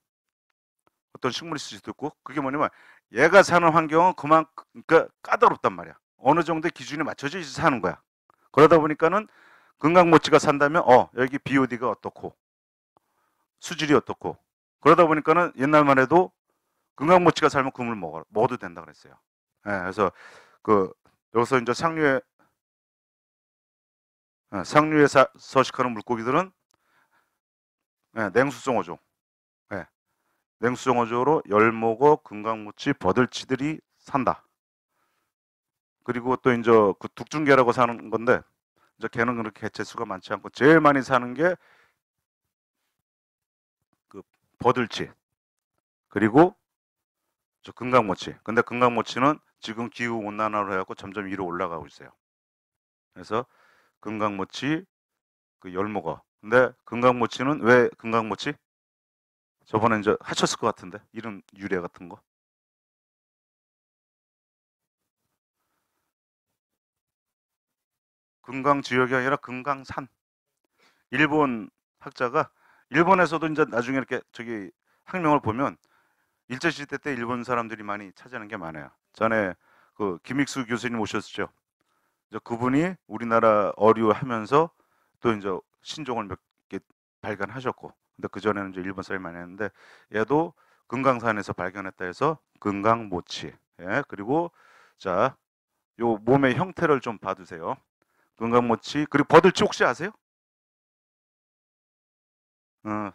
어떤 식물이 있을 수도 있고 그게 뭐냐면 얘가 사는 환경은 그만 그러니까 까다롭단 말이야. 어느 정도 기준에 맞춰져 있어 사는 거야. 그러다 보니까는 건강모찌가 산다면 어 여기 BOD가 어떻고 수질이 어떻고 그러다 보니까는 옛날만 해도 건강모찌가 살면 그물 먹어 먹어도 된다 그랬어요. 예, 그래서 그 여기서 이제 상류에 상류에 어, 서식하는 물고기들은 네, 예, 냉수종어조 네. 예, 냉수종어조로 열목어, 금강무치, 버들치들이 산다. 그리고 또 이제 그 둑중개라고 사는 건데 이제 개는 그렇게 개체수가 많지 않고 제일 많이 사는 게 그 버들치 그리고 저 금강모치. 근데 금강모치는 지금 기후 온난화로 해갖고 점점 위로 올라가고 있어요. 그래서 금강모치 그 열모가. 근데 금강모치는 왜 금강모치? 저번에 이제 하셨을 것 같은데 이름 유래 같은 거. 금강 지역이 아니라 금강산. 일본 학자가 일본에서도 이제 나중에 이렇게 저기 학명을 보면 일제 시대 때 일본 사람들이 많이 찾아낸 게 많아요. 전에 그 김익수 교수님 오셨죠. 이제 그분이 우리나라 어류하면서 또 이제 신종을 몇 개 발견하셨고 근데 그 전에는 이제 일본 사람이 많이 했는데 얘도 금강산에서 발견했다 해서 금강모치 예 그리고 자요 몸의 형태를 좀 봐두세요 금강모치 그리고 버들치 혹시 아세요? 어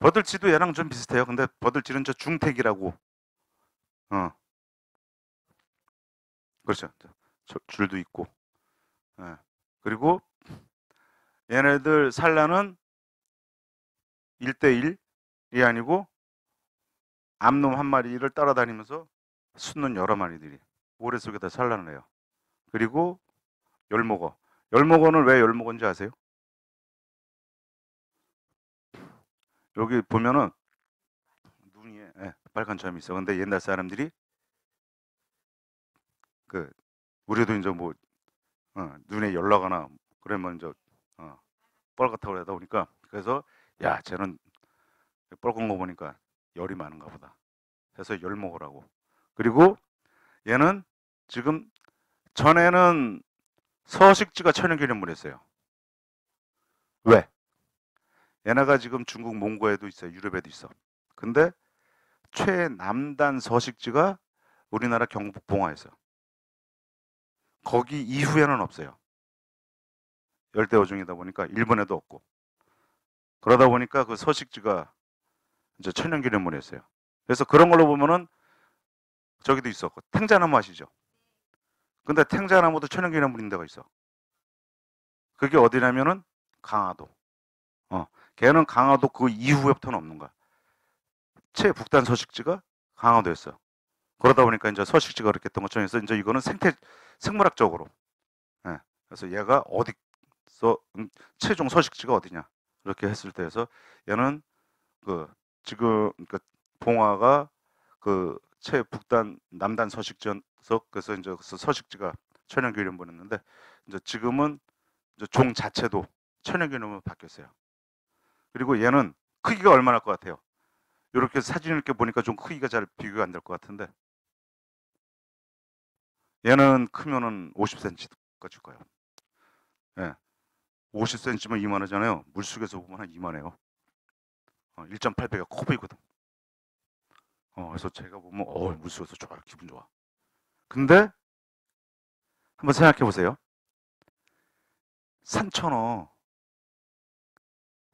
버들치도 얘랑 좀 비슷해요 근데 버들치는 저 중택이라고 어 그렇죠 줄도 있고 예. 그리고 얘네들 산란은 1대1이 아니고 암놈 한 마리를 따라다니면서 숨는 여러 마리들이 모래 속에다 산란을 해요. 그리고 열목어. 열목어는 왜 열목어인지 아세요? 여기 보면은 눈이 예, 빨간 점이 있어. 근데 옛날 사람들이 그 우리도 이제 뭐 어, 눈에 열나거나 그러면 이제 어, 뻘겋다고 하다 보니까 그래서 야 쟤는 뻘건 거 보니까 열이 많은가 보다 해서 열 먹으라고 그리고 얘는 지금 전에는 서식지가 천연기념물이었어요 왜? 얘네가 지금 중국 몽고에도 있어 유럽에도 있어 근데 최남단 서식지가 우리나라 경북 봉화에서 거기 이후에는 없어요. 열대어종이다 보니까 일본에도 없고 그러다 보니까 그 서식지가 이제 천연기념물이 었어요 그래서 그런 걸로 보면은 저기도 있었고 탱자나무 아시죠? 근데 탱자나무도 천연기념물인 데가 있어. 그게 어디냐면은 강화도. 어, 걔는 강화도 그 이후부터는 없는 거야. 최 북단 서식지가 강화도였어. 그러다 보니까 이제 서식지가 그렇게 했던 것중에서 이제 이거는 생태 생물학적으로 예. 그래서 얘가 어디서 음, 최종 서식지가 어디냐 이렇게 했을 때에서 얘는 그 지금 그 봉화가 그 최북단 남단 서식지에서 그래서 이제 그 서식지가 천연기념을 했는데 이제 지금은 이제 종 자체도 천연기념으로 바뀌었어요. 그리고 얘는 크기가 얼마나 할 것 같아요? 이렇게 사진을 이렇게 보니까 좀 크기가 잘 비교가 안 될 것 같은데 얘는 크면은 50cm까지 커요. 예. 50cm면 이만하잖아요. 물속에서 보면 한 이만해요. 어, 1.8배가 커 보이거든. 어, 그래서 제가 보면 어, 물속에서 좋아 기분 좋아. 근데 한번 생각해 보세요. 산천어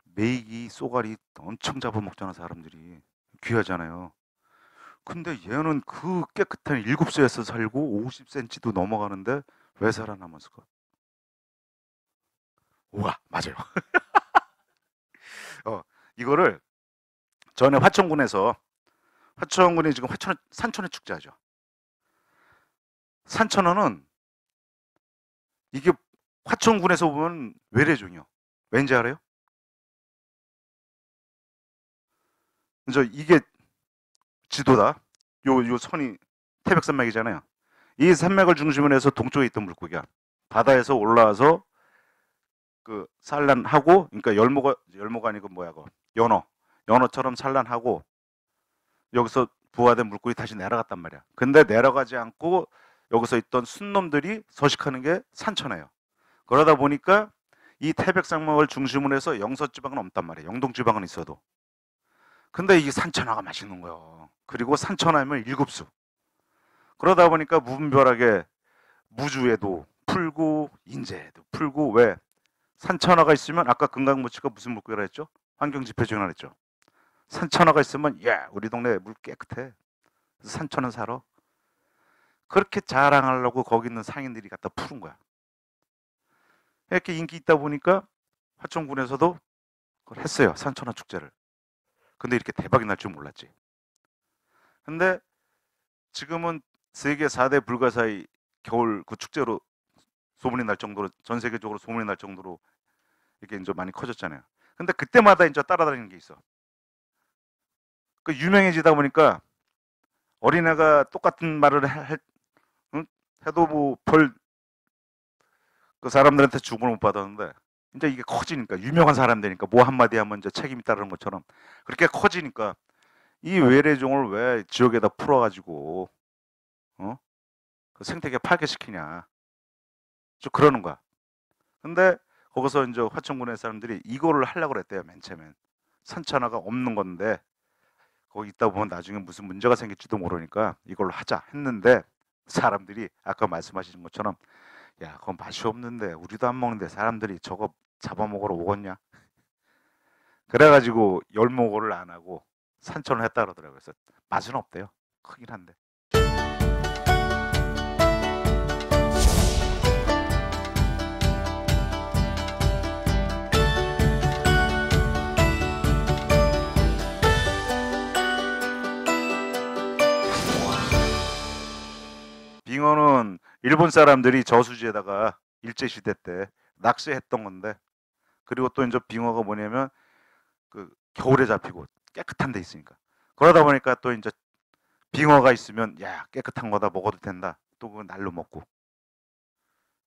메이기 쏘가리 엄청 잡아먹잖아 사람들이 귀하잖아요. 근데 얘는 그 깨끗한 7곱 세에서 살고 50cm도 넘어가는데 왜 살아남았을까? 우와, 맞아요. (laughs) 어, 이거를 전에 화천군에서 화천군이 지금 화천 산천의 축제하죠. 산천어는 이게 화천군에서 보면 외래종이요. 왠지 알아요? 이제 이게 지도다. 요, 요 선이 태백산맥이잖아요. 이 산맥을 중심으로 해서 동쪽에 있던 물고기야. 바다에서 올라와서 그 산란하고, 그러니까 열무가, 열무가 아니고 뭐야, 그 연어. 연어처럼 산란하고, 여기서 부화된 물고기 다시 내려갔단 말이야. 근데 내려가지 않고 여기서 있던 순놈들이 서식하는 게 산천해요. 그러다 보니까 이 태백산맥을 중심으로 해서 영서지방은 없단 말이에요. 영동지방은 있어도. 근데 이 산천화가 맛있는 거예요. 그리고 산천화면 일곱수. 그러다 보니까 무분별하게 무주에도 풀고 인재에도 풀고 왜 산천화가 있으면 아까 금강무치가 무슨 물고기라 했죠? 환경지표 중에 하나 했죠. 산천화가 있으면 예 우리 동네 물 깨끗해. 산천은 살아. 그렇게 자랑하려고 거기 있는 상인들이 갖다 푸른 거야. 이렇게 인기 있다 보니까 화천군에서도 그걸 했어요. 산천화 축제를. 근데 이렇게 대박이 날 줄 몰랐지. 근데 지금은 세계 4대 불가사의 겨울 그 축제로 소문이 날 정도로 전 세계적으로 소문이 날 정도로 이게 이제 많이 커졌잖아요. 근데 그때마다 이제 따라다니는 게 있어. 그 유명해지다 보니까 어린애가 똑같은 말을 해, 응? 해도 뭐별그 사람들한테 주목을 못 받았는데 이제 이게 커지니까 유명한 사람 되니까 뭐 한마디 하면 이제 책임이 따르는 것처럼 그렇게 커지니까 이 외래종을 왜 지역에다 풀어가지고 어? 그 생태계 파괴시키냐 좀 그러는 거야. 근데 거기서 이제 화천군의 사람들이 이거를 하려고 그랬대요 맨 처음엔 선천화가 없는 건데 거기 있다 보면 나중에 무슨 문제가 생길지도 모르니까 이걸로 하자 했는데 사람들이 아까 말씀하신 것처럼 야 그건 맛이 없는데 우리도 안 먹는데 사람들이 저거 잡아먹으러 오겠냐? 그래가지고 열목을 안 하고 산천을 했다 그러더라고요. 그래서 맛은 없대요. 크긴 한데. 빙어는 일본 사람들이 저수지에다가 일제시대 때 낚시했던 건데 그리고 또 이제 빙어가 뭐냐면 그 겨울에 잡히고 깨끗한 데 있으니까 그러다 보니까 또 이제 빙어가 있으면 야 깨끗한 거다 먹어도 된다 또 그 날로 먹고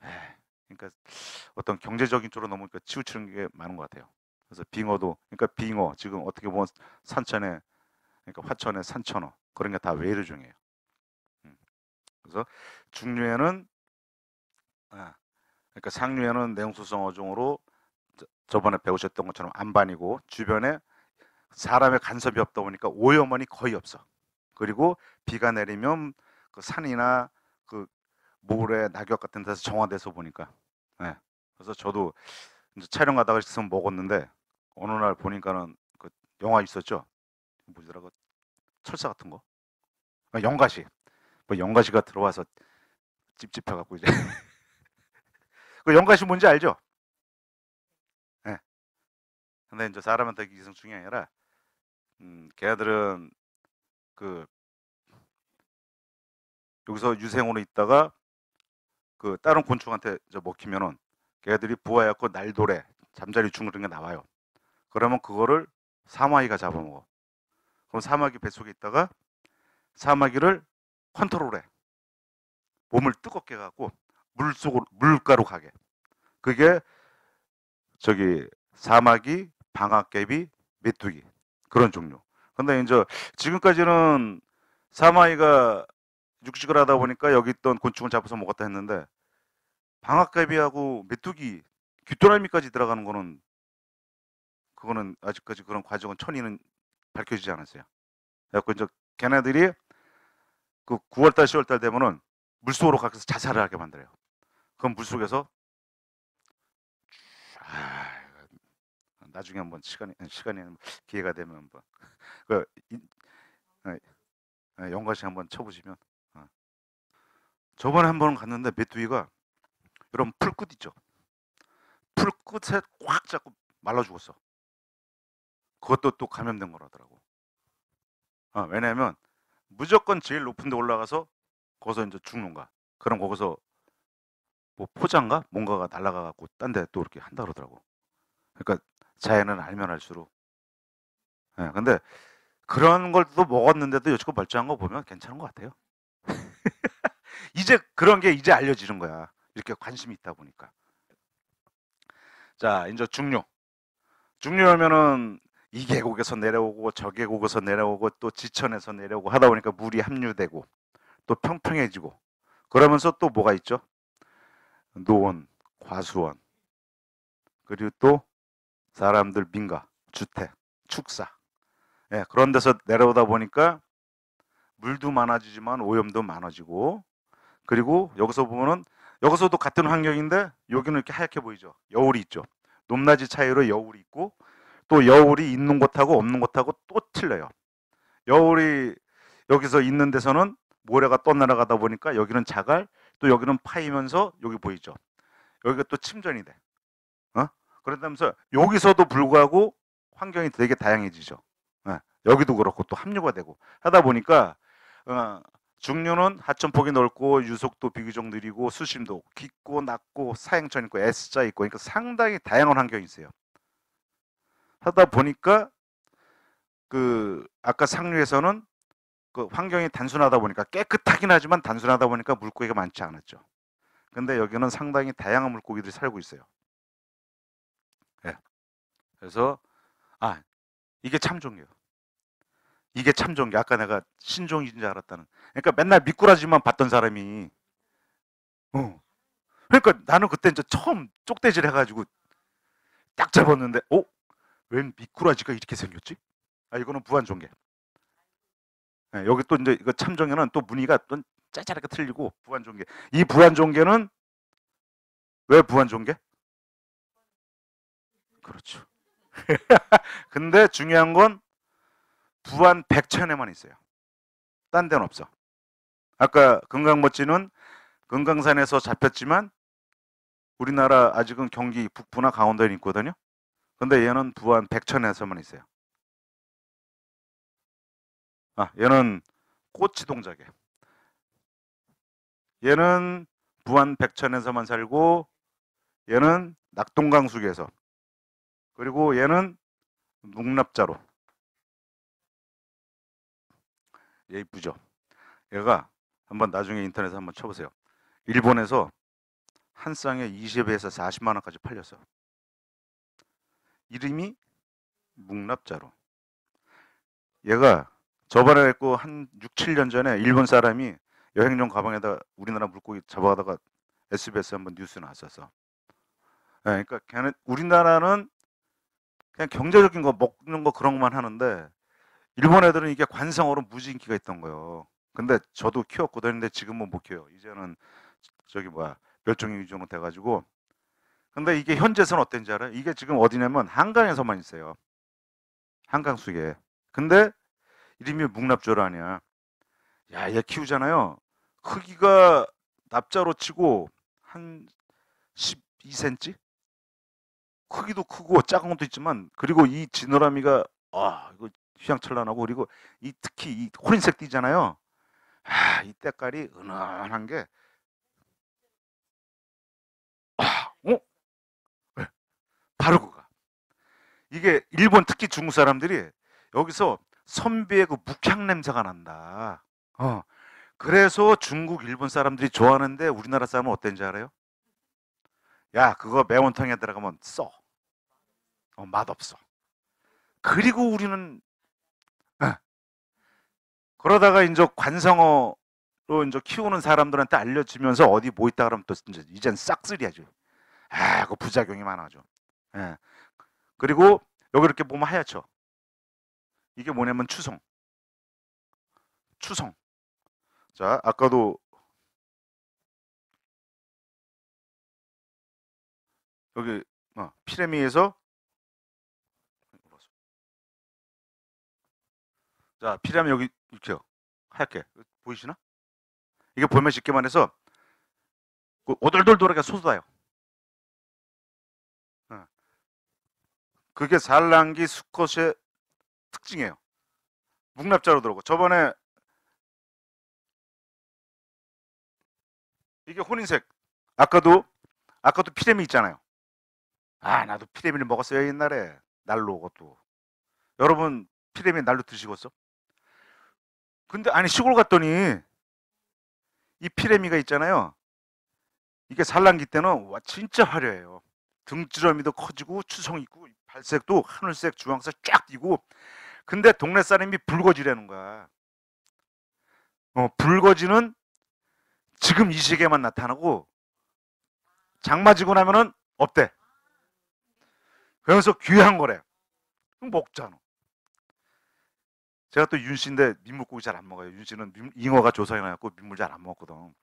에이, 예, 그러니까 어떤 경제적인 쪽으로 넘무그니까 치우치는 게 많은 것 같아요. 그래서 빙어도 그러니까 빙어 지금 어떻게 보면 산천에 그러니까 화천에 산천어 그런 게 다 외래 중이에요 음. 그래서 중류에는 아, 그러니까 상류에는 냉수성 어종으로 저번에 배우셨던 것처럼 안반이고 주변에 사람의 간섭이 없다 보니까 오염원이 거의 없어. 그리고 비가 내리면 그 산이나 그 모래 낙엽 같은 데서 정화돼서 보니까. 네. 그래서 저도 이제 촬영하다가 있으 면 먹었는데 어느 날 보니까는 그 영화 있었죠. 뭐더라그 철사 같은 거. 아, 영가시. 뭐 영가시가 들어와서 찝찝해갖고 이제. (laughs) 그 영가시 뭔지 알죠? 근데 이제 사람한테 기성 중이 아니라 음, 걔들은 그 여기서 유생으로 있다가 그 다른 곤충한테 저 먹히면은 걔들이 부화해갖고 날도래 잠자리 중 그런 게 나와요. 그러면 그거를 사마귀가 잡아먹어. 그럼 사마귀 뱃속에 있다가 사마귀를 컨트롤해. 몸을 뜨겁게 갖고 물속으로 물가로 가게. 그게 저기 사마귀 방아깨비, 메뚜기 그런 종류. 근데 이제 지금까지는 사마이가 육식을 하다 보니까 여기 있던 곤충을 잡아서 먹었다 했는데 방아깨비하고 메뚜기 귀뚜라미까지 들어가는 거는 그거는 아직까지 그런 과정은 천인은 밝혀지지 않았어요. 그래갖고 이제 걔네들이 그 9월달 10월달 되면은 물속으로 가서 자살을 하게 만들어요. 그럼 물속에서 나중에 한번 시간이 시간이 기회가 되면 한번 (laughs) 그영가시 어, 어, 한번 쳐보시면 어. 저번에 한번 갔는데 메뚜기가 이런 풀끝 있죠 풀끝에 꽉 잡고 말라 죽었어 그것도 또 감염된 거라더라고 어, 왜냐하면 무조건 제일 높은 데 올라가서 거기서 이제 죽는 가 그럼 거기서 뭐 포장가 뭔가가 날아가 갖고 딴 데 또 이렇게 한다 그러더라고 그러니까 자연은 알면 알수록. 예, 네, 근데 그런 걸 또 먹었는데도 여지껏 멀쩡한 거 보면 괜찮은 것 같아요. (laughs) 이제 그런 게 이제 알려지는 거야. 이렇게 관심이 있다 보니까. 자, 이제 중류. 중류하면은 이 계곡에서 내려오고 저 계곡에서 내려오고 또 지천에서 내려오고 하다 보니까 물이 합류되고 또 평평해지고 그러면서 또 뭐가 있죠? 노원, 과수원 그리고 또 사람들 민가, 주택, 축사. 예, 그런 데서 내려오다 보니까 물도 많아지지만 오염도 많아지고 그리고 여기서 보면은 여기서도 같은 환경인데 여기는 이렇게 하얗게 보이죠. 여울이 있죠. 높낮이 차이로 여울이 있고 또 여울이 있는 곳하고 없는 곳하고 또 틀려요. 여울이 여기서 있는 데서는 모래가 떠나가다 보니까 여기는 자갈 또 여기는 파이면서 여기 보이죠. 여기가 또 침전이 돼. 그러면서 여기서도 불구하고 환경이 되게 다양해지죠. 네. 여기도 그렇고 또 합류가 되고 하다 보니까 어, 중류는 하천폭이 넓고 유속도 비교적 느리고 수심도 깊고 낮고 사행천 있고 S자 있고 그러니까 상당히 다양한 환경이 있어요. 하다 보니까 그 아까 상류에서는 그 환경이 단순하다 보니까 깨끗하긴 하지만 단순하다 보니까 물고기가 많지 않았죠. 근데 여기는 상당히 다양한 물고기들이 살고 있어요. 예. 그래서 아 이게 참종이요. 이게 참종이 아까 내가 신종인 줄 알았다는. 그러니까 맨날 미꾸라지만 봤던 사람이. 어. 그러니까 나는 그때 이제 처음 쪽대질 해가지고 딱 잡았는데, 어? 웬 미꾸라지가 이렇게 생겼지? 아 이거는 부안종계. 예, 여기 또 이제 이거 참종에는 또 무늬가 또 짜잘하게 틀리고 부안종계. 이 부안종계는 왜 부안종계? 그렇죠. (laughs) 근데 중요한 건 부안 백천에만 있어요. 딴 데는 없어. 아까 금강멋지는 금강산에서 잡혔지만 우리나라 아직은 경기 북부나 강원도에 있거든요. 근데 얘는 부안 백천에서만 있어요. 아, 얘는 꽃이 동작에. 얘는 부안 백천에서만 살고 얘는 낙동강수에서 그리고 얘는 묵납자로 예쁘죠 얘가 한번 나중에 인터넷에 한번 쳐보세요. 일본에서 한 쌍에 20에서 40만 원까지 팔렸어. 이름이 묵납자로. 얘가 저번에 했고 그 한 6, 7년 전에 일본 사람이 여행용 가방에다 우리나라 물고기 잡아가다가 SBS 한번 뉴스 나왔었어. 네, 그러니까 걔는 우리나라는 그냥 경제적인 거 먹는 거 그런 것만 하는데 일본 애들은 이게 관성어로 무지 인기가 있던 거예요. 근데 저도 키웠고 그랬는데 지금은 못 키워요. 이제는 저기 뭐야 멸종위 주로 돼가지고 근데 이게 현재선 어땠는지 알아요? 이게 지금 어디냐면 한강에서만 있어요. 한강 속에. 근데 이름이 묵납조라 아니야. 야, 얘 키우잖아요. 크기가 납자로 치고 한 12cm? 크기도 크고 작은 것도 있지만 그리고 이 지느러미가 아 이거 휘황찬란하고 그리고 이 특히 이 호린색 띠잖아요. 아, 이 때깔이 은은한 게 아, 어? 네. 바로 그가 이게 일본 특히 중국 사람들이 여기서 선비의 그 묵향 냄새가 난다. 어. 그래서 중국 일본 사람들이 좋아하는데 우리나라 사람은 어땠는지 알아요? 야 그거 매운탕에 들어가면 썩 어, 맛없어. 그리고 우리는 어. 그러다가 이제 관성어 로 이제 키우는 사람들한테 알려주면서 어디 뭐 있다 그러면 또 이제 이젠 싹쓸이하죠. 아, 그 부작용이 많아져. 예. 그리고 여기 이렇게 보면 하얗죠. 이게 뭐냐면 추성. 추성. 자, 아까도 여기 어, 피레미에서 자, 필요하면 여기 이렇게요. 하얗게. 보이시나? 이게 보면 쉽게 말해서 오돌돌 돌하게 소수다요. 예. 그게 산란기 수컷의 특징이에요. 묵납자로 들어오고 저번에 이게 혼인색 아까도 아까도 피레미 있잖아요. 아 나도 피레미를 먹었어요 옛날에 날로 그것도 여러분 피레미 날로 드시겠어? 고 근데 아니 시골 갔더니 이 피레미가 있잖아요. 이게 산란기 때는 와 진짜 화려해요. 등지러미도 커지고 추성 있고 발색도 하늘색, 주황색 쫙 띄고 근데 동네 사람이 불거지라는 거야. 어, 불거지는 지금 이 시기에만 나타나고 장마지고 나면은 없대. 그러면서 귀한 거래. 그 먹잖아. 제가 또 윤씨인데 민물고기 잘 안 먹어요. 윤씨는 잉어가 조상해나갖고 민물 잘 안 먹거든.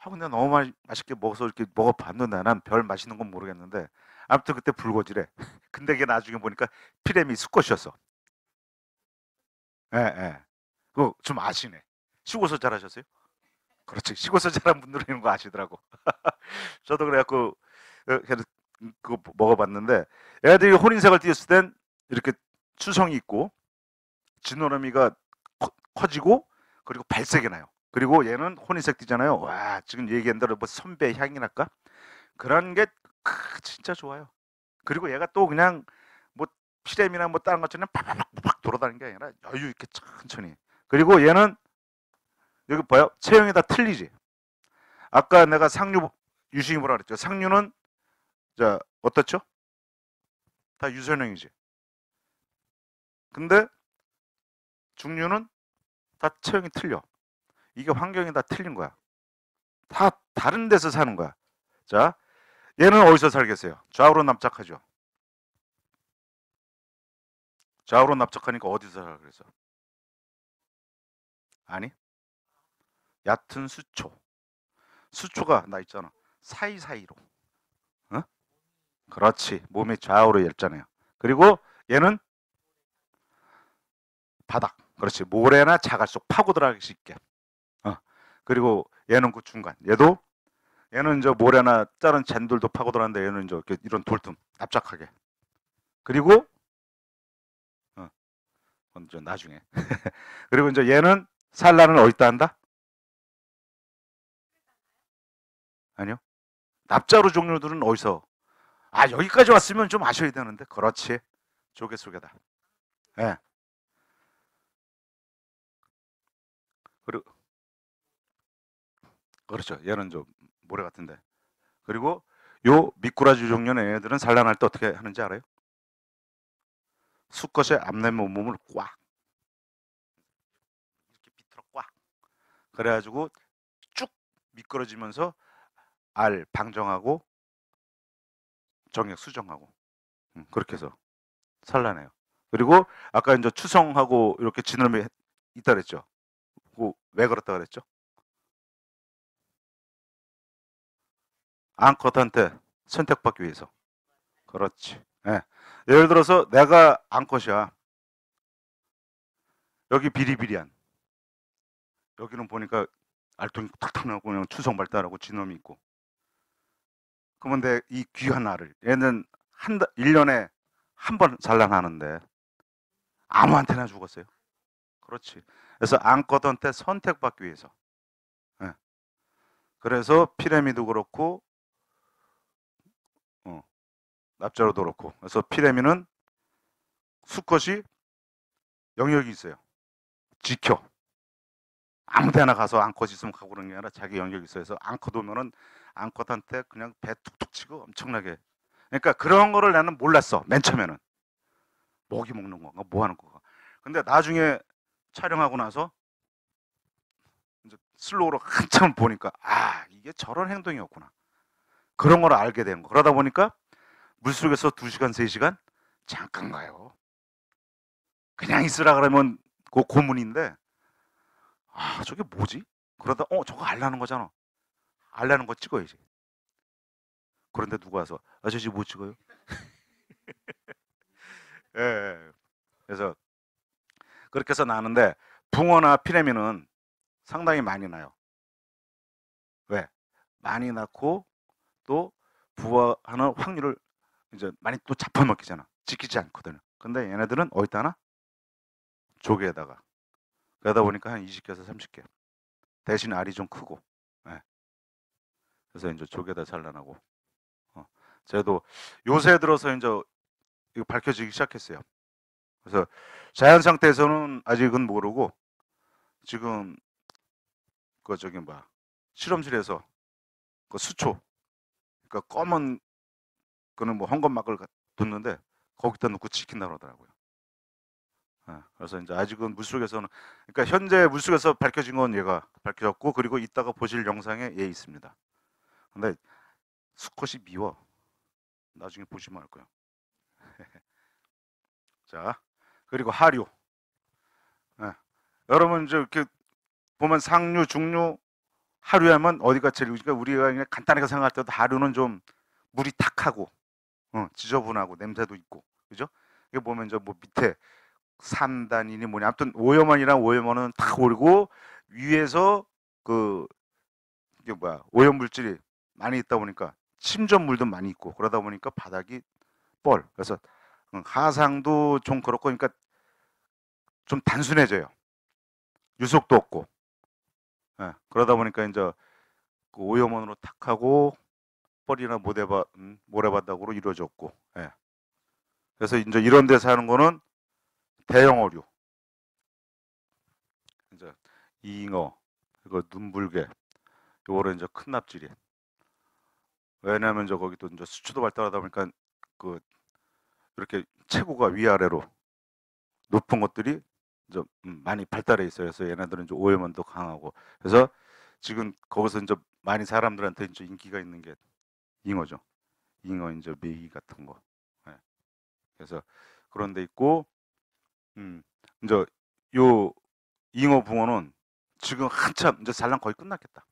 아 근데 너무 마, 맛있게 먹어서 이렇게 먹어봤는데 난 별 맛있는 건 모르겠는데 아무튼 그때 불고지래. (laughs) 근데 이게 나중에 보니까 피렘미 수컷이었어. 예, 예. 그거 좀 아시네. 시골서 잘하셨어요? 그렇지. 시골서 잘한 분들은 이런 거 아시더라고. (laughs) 저도 그래갖고 어, 그거 먹어봤는데 애들이 혼인색을 띄었을 땐 이렇게 추성이 있고 지느러미가 커지고 그리고 발색이 나요. 그리고 얘는 혼이색 띠잖아요. 와 지금 얘기한 대로 뭐 선배 향이 날까? 그런 게 크, 진짜 좋아요. 그리고 얘가 또 그냥 뭐 피렘이나 뭐 다른 것처럼 팍팍팍 돌아다니는 게 아니라 여유 있게 천천히. 그리고 얘는 여기 봐요. 체형이 다 틀리지. 아까 내가 상류 유식이 뭐라 그랬죠? 상류는 자 어떻죠? 다 유선형이지. 근데 중류는 다 체형이 틀려. 이게 환경이 다 틀린 거야. 다 다른 데서 사는 거야. 자, 얘는 어디서 살겠어요? 좌우로 납작하죠. 좌우로 납작하니까 어디서 살아 그래서? 아니, 얕은 수초. 수초가 나 있잖아. 사이사이로. 어? 그렇지. 몸이 좌우로 열잖아요. 그리고 얘는 바닥. 그렇지. 모래나 자갈 속파고들어가기쉽게 어. 그리고 얘는 그 중간. 얘도 얘는 저 모래나 자른 젠들도 파고들어는데 얘는 저 이런 돌틈 납작하게. 그리고 먼저 어. 나중에. (laughs) 그리고 이제 얘는 산란을 어디다 한다? 아니요. 납자루 종류들은 어디서? 아 여기까지 왔으면 좀 아셔야 되는데 그렇지. 조개 속에다. 예. 네. 그리고 그렇죠. 얘는 좀 모래 같은데. 그리고 요 미꾸라지 종류의 애들은 산란할 때 어떻게 하는지 알아요? 수컷의 앞내면 몸을꽉 이렇게 비틀어 꽉 그래가지고 쭉 미끄러지면서 알 방정하고 정액 수정하고 음, 그렇게 해서 산란해요. 그리고 아까 이제 추성하고 이렇게 지느러미 있다 그랬죠. 왜 그렇다 그랬죠? 앙컷한테 선택받기 위해서. 그렇지. 예. 예를 들어서 내가 앙컷이야. 여기 비리비리한. 여기는 보니까 알통이 탁탁 나고 그냥 추성 발달하고 진놈이 있고. 그러면 내이 귀한 알을 얘는 한 1년에 한번 산란하는데 아무한테나 죽었어요. 그렇지. 그래서 앙거던때 아. 선택받기 위해서. 네. 그래서 피레미도 그렇고 어, 납자로도 그렇고. 그래서 피레미는 수컷이 영역이 있어요. 지켜. 아무 데나 가서 앙컷 있으면 가고 그런 게 아니라 자기 영역이 있어요. 그래서 앙컷 오면은 앙컷한테 그냥 배 툭툭 치고 엄청나게. 그러니까 그런 거를 나는 몰랐어. 맨 처음에는. 먹이 먹는 건가? 뭐 하는 건가? 근데 나중에 촬영하고 나서 이제 슬로우로 한참 보니까 아 이게 저런 행동이었구나 그런 걸 알게 된 거. 그러다 보니까 물속에서 두시간세시간 잠깐 가요. 그냥 있으라 그러면 그 고문인데 아 저게 뭐지? 그러다 어 저거 알라는 거잖아. 알라는 거 찍어야지. 그런데 누가 와서 아저씨 뭐 찍어요? (laughs) 예, 예. 그래서 그렇게 해서 나는데 붕어나 피레미는 상당히 많이 나요. 왜? 많이 낳고 또 부화하는 확률을 이제 많이 또 잡아먹기잖아. 지키지 않거든요. 근데 얘네들은 어디다 하나? 조개에다가. 그러다 보니까 한 20개에서 30개. 대신 알이 좀 크고. 네. 그래서 이제 조개다 잘라나고. 어. 저도 요새 들어서 이제 밝혀지기 시작했어요. 그래서 자연 상태에서는 아직은 모르고 지금 그 저기 뭐 실험실에서 그 수초 그니까 검은 그는 뭐 헝겊막을 뒀는데 거기다 놓고 치킨다 그러더라고요. 예, 그래서 이제 아직은 물속에서는 그러니까 현재 물속에서 밝혀진 건 얘가 밝혀졌고 그리고 이따가 보실 영상에 얘 있습니다. 근데 수컷이 미워. 나중에 보시면 알 거예요. (laughs) 자. 그리고 하류. 예. 여러분 이제 이렇게 보면 상류, 중류, 하류 하면 어디가 제일 그러니까 우리가 그냥 간단하게 생각할 때도 하류는 좀 물이 탁하고 어, 지저분하고 냄새도 있고 그죠? 이게 보면 이제 뭐 밑에 산단이니 뭐냐 아무튼 오염원이랑 오염원은 탁 오르고 위에서 그 이게 뭐야 오염 물질이 많이 있다 보니까 침전물도 많이 있고 그러다 보니까 바닥이 뻘 그래서 하상도 좀 그렇고 그러니까 좀 단순해져요. 유속도 없고. 네, 그러다 보니까 이제 그 오염원으로 탁 하고 뻘이나 모래바, 모래바닥으로 음, 이루어졌고. 네. 그래서 이제 이런 데서 하는 거는 대형 어류. 이제 잉어, 이거 눈불개, 요거는 이제 큰 납질이. 왜냐하면 저 거기 또 이제 수초도 발달하다 보니까 그 이렇게 체구가 위아래로 높은 것들이 좀 음, 많이 발달해 있어요. 그래서 얘네들은 좀 오해만도 강하고 그래서 지금 거기서 이제 많이 사람들한테 이제 인기가 있는 게 잉어죠. 잉어 이제 메기 같은 거. 네. 그래서 그런 데 있고 음 이제 요 잉어 붕어는 지금 한참 이제 산란 거의 끝났겠다.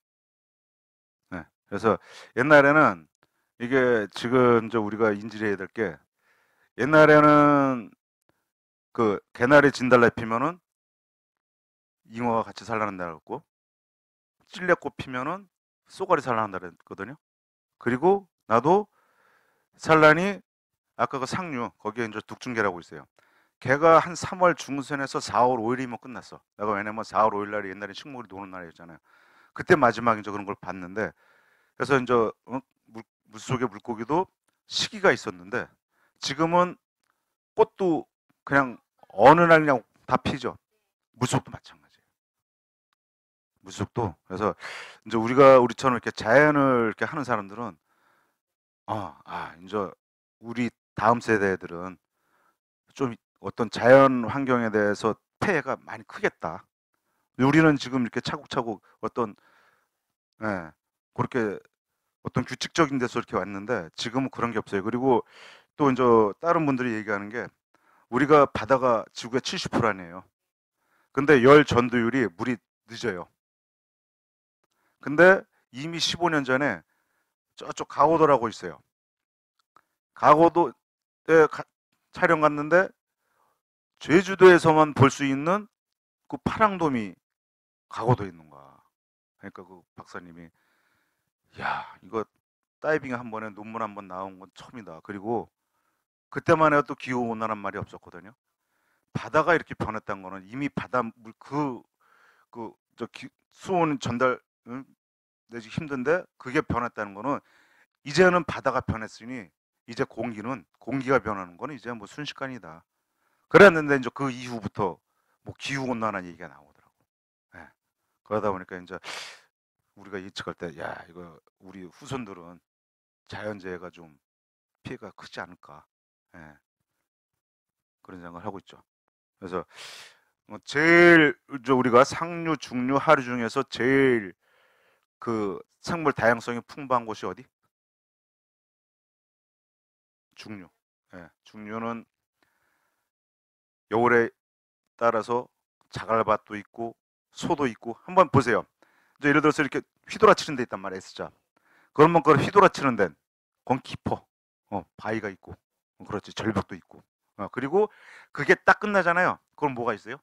네. 그래서 옛날에는 이게 지금 이제 우리가 인지해야 될 게 옛날에는 그 개나리 진달래 피면은 잉어가 같이 살라는 다 그랬고 찔레꽃 피면은 쏘가리 살라는 다 그랬거든요. 그리고 나도 산란이 아까 그 상류 거기에 이제 둑중계라고 있어요. 개가한 3월 중순에서 4월 5일이면 끝났어. 내가 왜냐면 4월 5일 날이 옛날에 식물이 노는 날이었잖아요. 그때 마지막 인저 그런 걸 봤는데 그래서 이제 어? 물, 속에 물고기도 시기가 있었는데 지금은 꽃도 그냥 어느 날 그냥 다 피죠. 무속도 네. 마찬가지예요. 무속도 그래서 이제 우리가 우리처럼 이렇게 자연을 이렇게 하는 사람들은 어, 아 이제 우리 다음 세대들은 좀 어떤 자연 환경에 대해서 폐해가 많이 크겠다. 우리는 지금 이렇게 차곡차곡 어떤 예, 그렇게 어떤 규칙적인 데서 이렇게 왔는데 지금은 그런 게 없어요. 그리고 또 이제 다른 분들이 얘기하는 게 우리가 바다가 지구의 7 0아니에요 근데 열 전도율이 물이 늦어요. 근데 이미 15년 전에 저쪽 가고도라고 있어요. 가고도에 촬영 갔는데 제주도에서만 볼 수 있는 그 파랑돔이 가고도 있는 거야. 그러니까 그 박사님이 야 이거 다이빙 한 번에 논문 한번 나온 건 처음이다. 그리고 그때만 해도 기후 온난화 란 말이 없었거든요. 바다가 이렇게 변했다는 거는 이미 바다 물그 그저 수온 전달 음, 내지 힘든데 그게 변했다는 거는 이제는 바다가 변했으니 이제 공기는 공기가 변하는 거는 이제 뭐 순식간이다. 그랬는데 이제 그 이후부터 뭐 기후 온난화 얘기가 나오더라고. 예. 그러다 보니까 이제 우리가 예측할 때 야 이거 우리 후손들은 자연재해가 좀 피해가 크지 않을까 예. 그런 생각을 하고 있죠. 그래서 뭐 제일 우리가 상류, 중류, 하류 중에서 제일 그 생물 다양성이 풍부한 곳이 어디? 중류. 예. 중류는 여울에 따라서 자갈밭도 있고 소도 있고 한번 보세요. 이제 예를 들어서 이렇게 휘돌아치는 데 있단 말이에요. S자. 그러면 그걸 휘돌아치는 데는 건 깊어. 어, 바위가 있고 뭐 그렇지 절벽도 있고 어, 그리고 그게 딱 끝나잖아요 그럼 뭐가 있어요?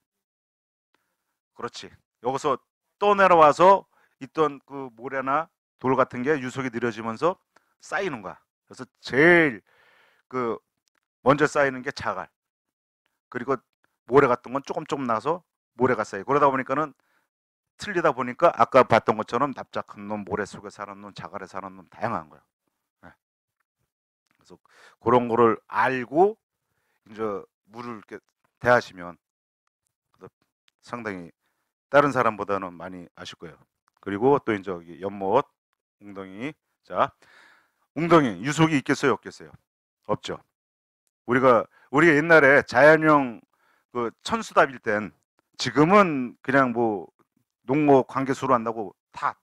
그렇지 여기서 또 내려와서 있던 그 모래나 돌 같은 게 유속이 느려지면서 쌓이는 거야 그래서 제일 그 먼저 쌓이는 게 자갈 그리고 모래 같은 건 조금 조금 나서 모래가 쌓이 그러다 보니까는 틀리다 보니까 아까 봤던 것처럼 납작한 놈, 모래 속에 사는 놈, 자갈에 사는 놈 다양한 거야. 그래서 그런 거를 알고 이제 물을 이렇게 대하시면 상당히 다른 사람보다는 많이 아실 거예요. 그리고 또 이제 여기 연못, 웅덩이. 자, 웅덩이 유속이 있겠어요, 없겠어요? 없죠. 우리가 우리가 옛날에 자연형 그 천수답일 땐 지금은 그냥 뭐 농모 관계수로 한다고 다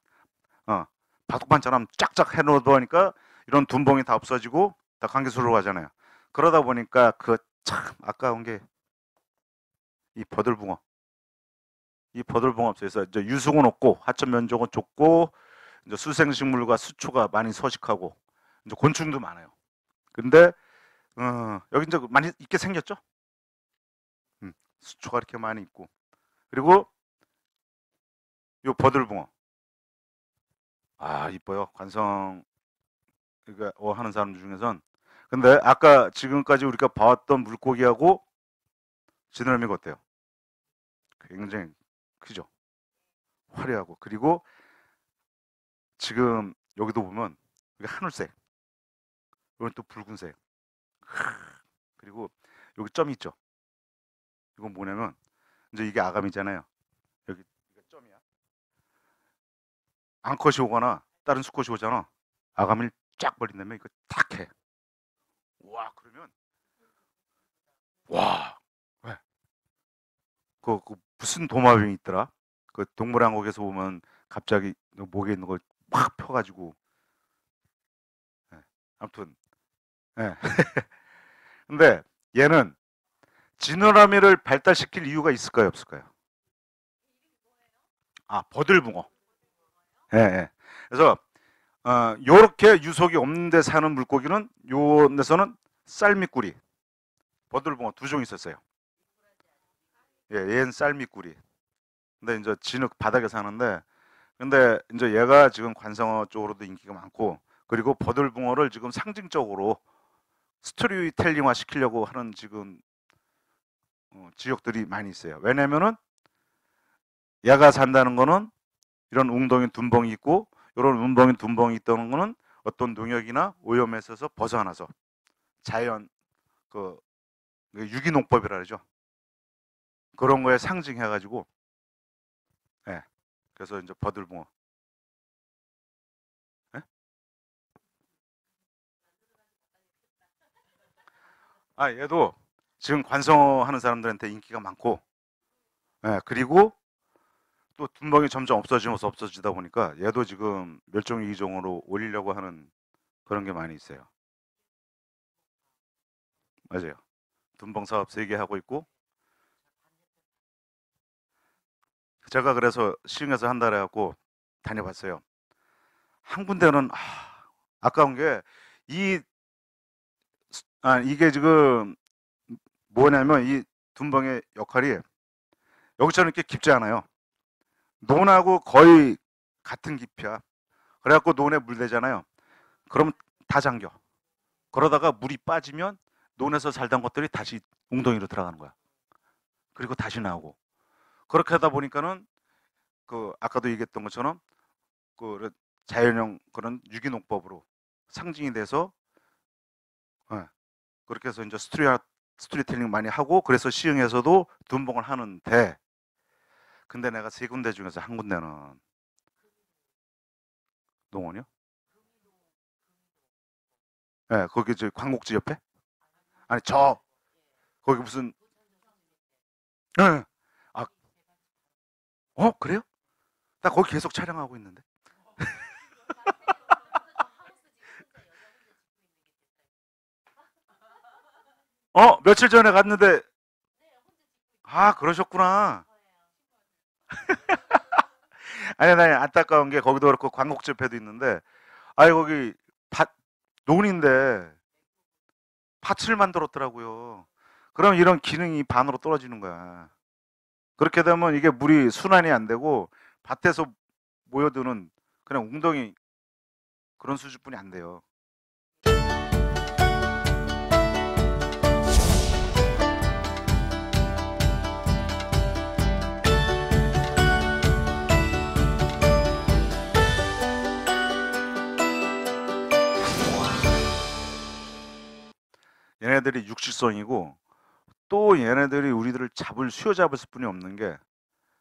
어, 바둑판처럼 쫙쫙 해놓으니까 이런 둔봉이 다 없어지고 다 관계수로 가잖아요. 그러다 보니까 그 참 아까운 게 이 버들붕어. 이 버들붕어 없어서 이제 유속은 없고 하천 면적은 좁고 이제 수생식물과 수초가 많이 서식하고 이제 곤충도 많아요. 근데 어, 여기 이제 많이 있게 생겼죠. 음, 수초가 이렇게 많이 있고 그리고 이 버들붕어. 아 이뻐요. 관성 그러니까 어, 하는 사람 중에선 근데 아까 지금까지 우리가 봐왔던 물고기하고 지느러미가 어때요? 굉장히 크죠. 화려하고 그리고 지금 여기도 보면 여기 하늘색, 이건 또 붉은색, 그리고 여기 점이 있죠. 이건 뭐냐면 이제 이게 아감이잖아요. 여기 점이야. 암컷이 오거나 다른 수컷이 오잖아. 아감을 쫙버린 다음에 이거 탁 해. 와 그러면 와 왜? 그, 그 무슨 도마뱀이 있더라? 그 동물왕국에서 보면 갑자기 목에 있는 걸 막 펴가지고 네. 아무튼 네. (laughs) 근데 얘는 진느라미를 발달시킬 이유가 있을까요 없을까요? 아 버들붕어. 예, 네, 네. 그래서 어, 요렇게 유속이 없는 데 사는 물고기는 요 데서는 쌀미꾸리, 버들붕어 두 종 있었어요. 예, 얘는 쌀미꾸리. 근데 이제 진흙 바닥에 사는데 근데 이제 얘가 지금 관성어 쪽으로도 인기가 많고 그리고 버들붕어를 지금 상징적으로 스토리텔링화 시키려고 하는 지금 어, 지역들이 많이 있어요. 왜냐면은 얘가 산다는 거는 이런 웅덩이 둔벙이 있고 이런 운덩이 둔벙이 있다는 거는 어떤 농약이나 오염에 있어서 벗어나서 자연 그, 그 유기농법이라 그러죠. 그런 거에 상징해 가지고 예. 네. 그래서 이제 버들붕어 네? 예? 아, 얘도 지금 관성하는 사람들한테 인기가 많고, 예, 그리고 또둔방이 점점 없어지면서 없어지다 보니까 얘도 지금 멸종위 기종으로 올리려고 하는 그런 게 많이 있어요. 맞아요. 둔방 사업 세개 하고 있고 제가 그래서 시흥에서 한 달에 갖고 다녀봤어요. 한 군데는 아, 까운 게이 아, 이게 지금 뭐냐면 이둔방의 역할이 여기처럼 이렇게 깊지 않아요. 논하고 거의 같은 깊이야. 그래갖고 논에 물 대잖아요. 그럼 다 잠겨. 그러다가 물이 빠지면 논에서 살던 것들이 다시 웅덩이로 들어가는 거야. 그리고 다시 나오고. 그렇게 하다 보니까는 그 아까도 얘기했던 것처럼 그, 그 자연형 그런 유기농법으로 상징이 돼서 네. 그렇게 해서 이제 스토리 스토리텔링 많이 하고 그래서 시흥에서도 둔봉을 하는데 근데 내가 세 군데 중에서 한 군데는 농원이요? 예, 네, 거기 저 광곡지 옆에? 아니 저 거기 무슨 예. 네. 아. 어, 그래요? 나 거기 계속 촬영하고 있는데. (laughs) 어, 며칠 전에 갔는데 아, 그러셨구나. (laughs) 아니, 아니, 안타까운 게 거기도 그렇고 광곡 집회도 있는데, 아니, 거기 밭, 논인데 밭을 만들었더라고요. 그럼 이런 기능이 반으로 떨어지는 거야. 그렇게 되면 이게 물이 순환이 안 되고 밭에서 모여드는 그냥 웅덩이 그런 수준뿐이 안 돼요. 얘네들이 육식성이고 또 얘네들이 우리들을 잡을 수요 잡을 수뿐이 없는 게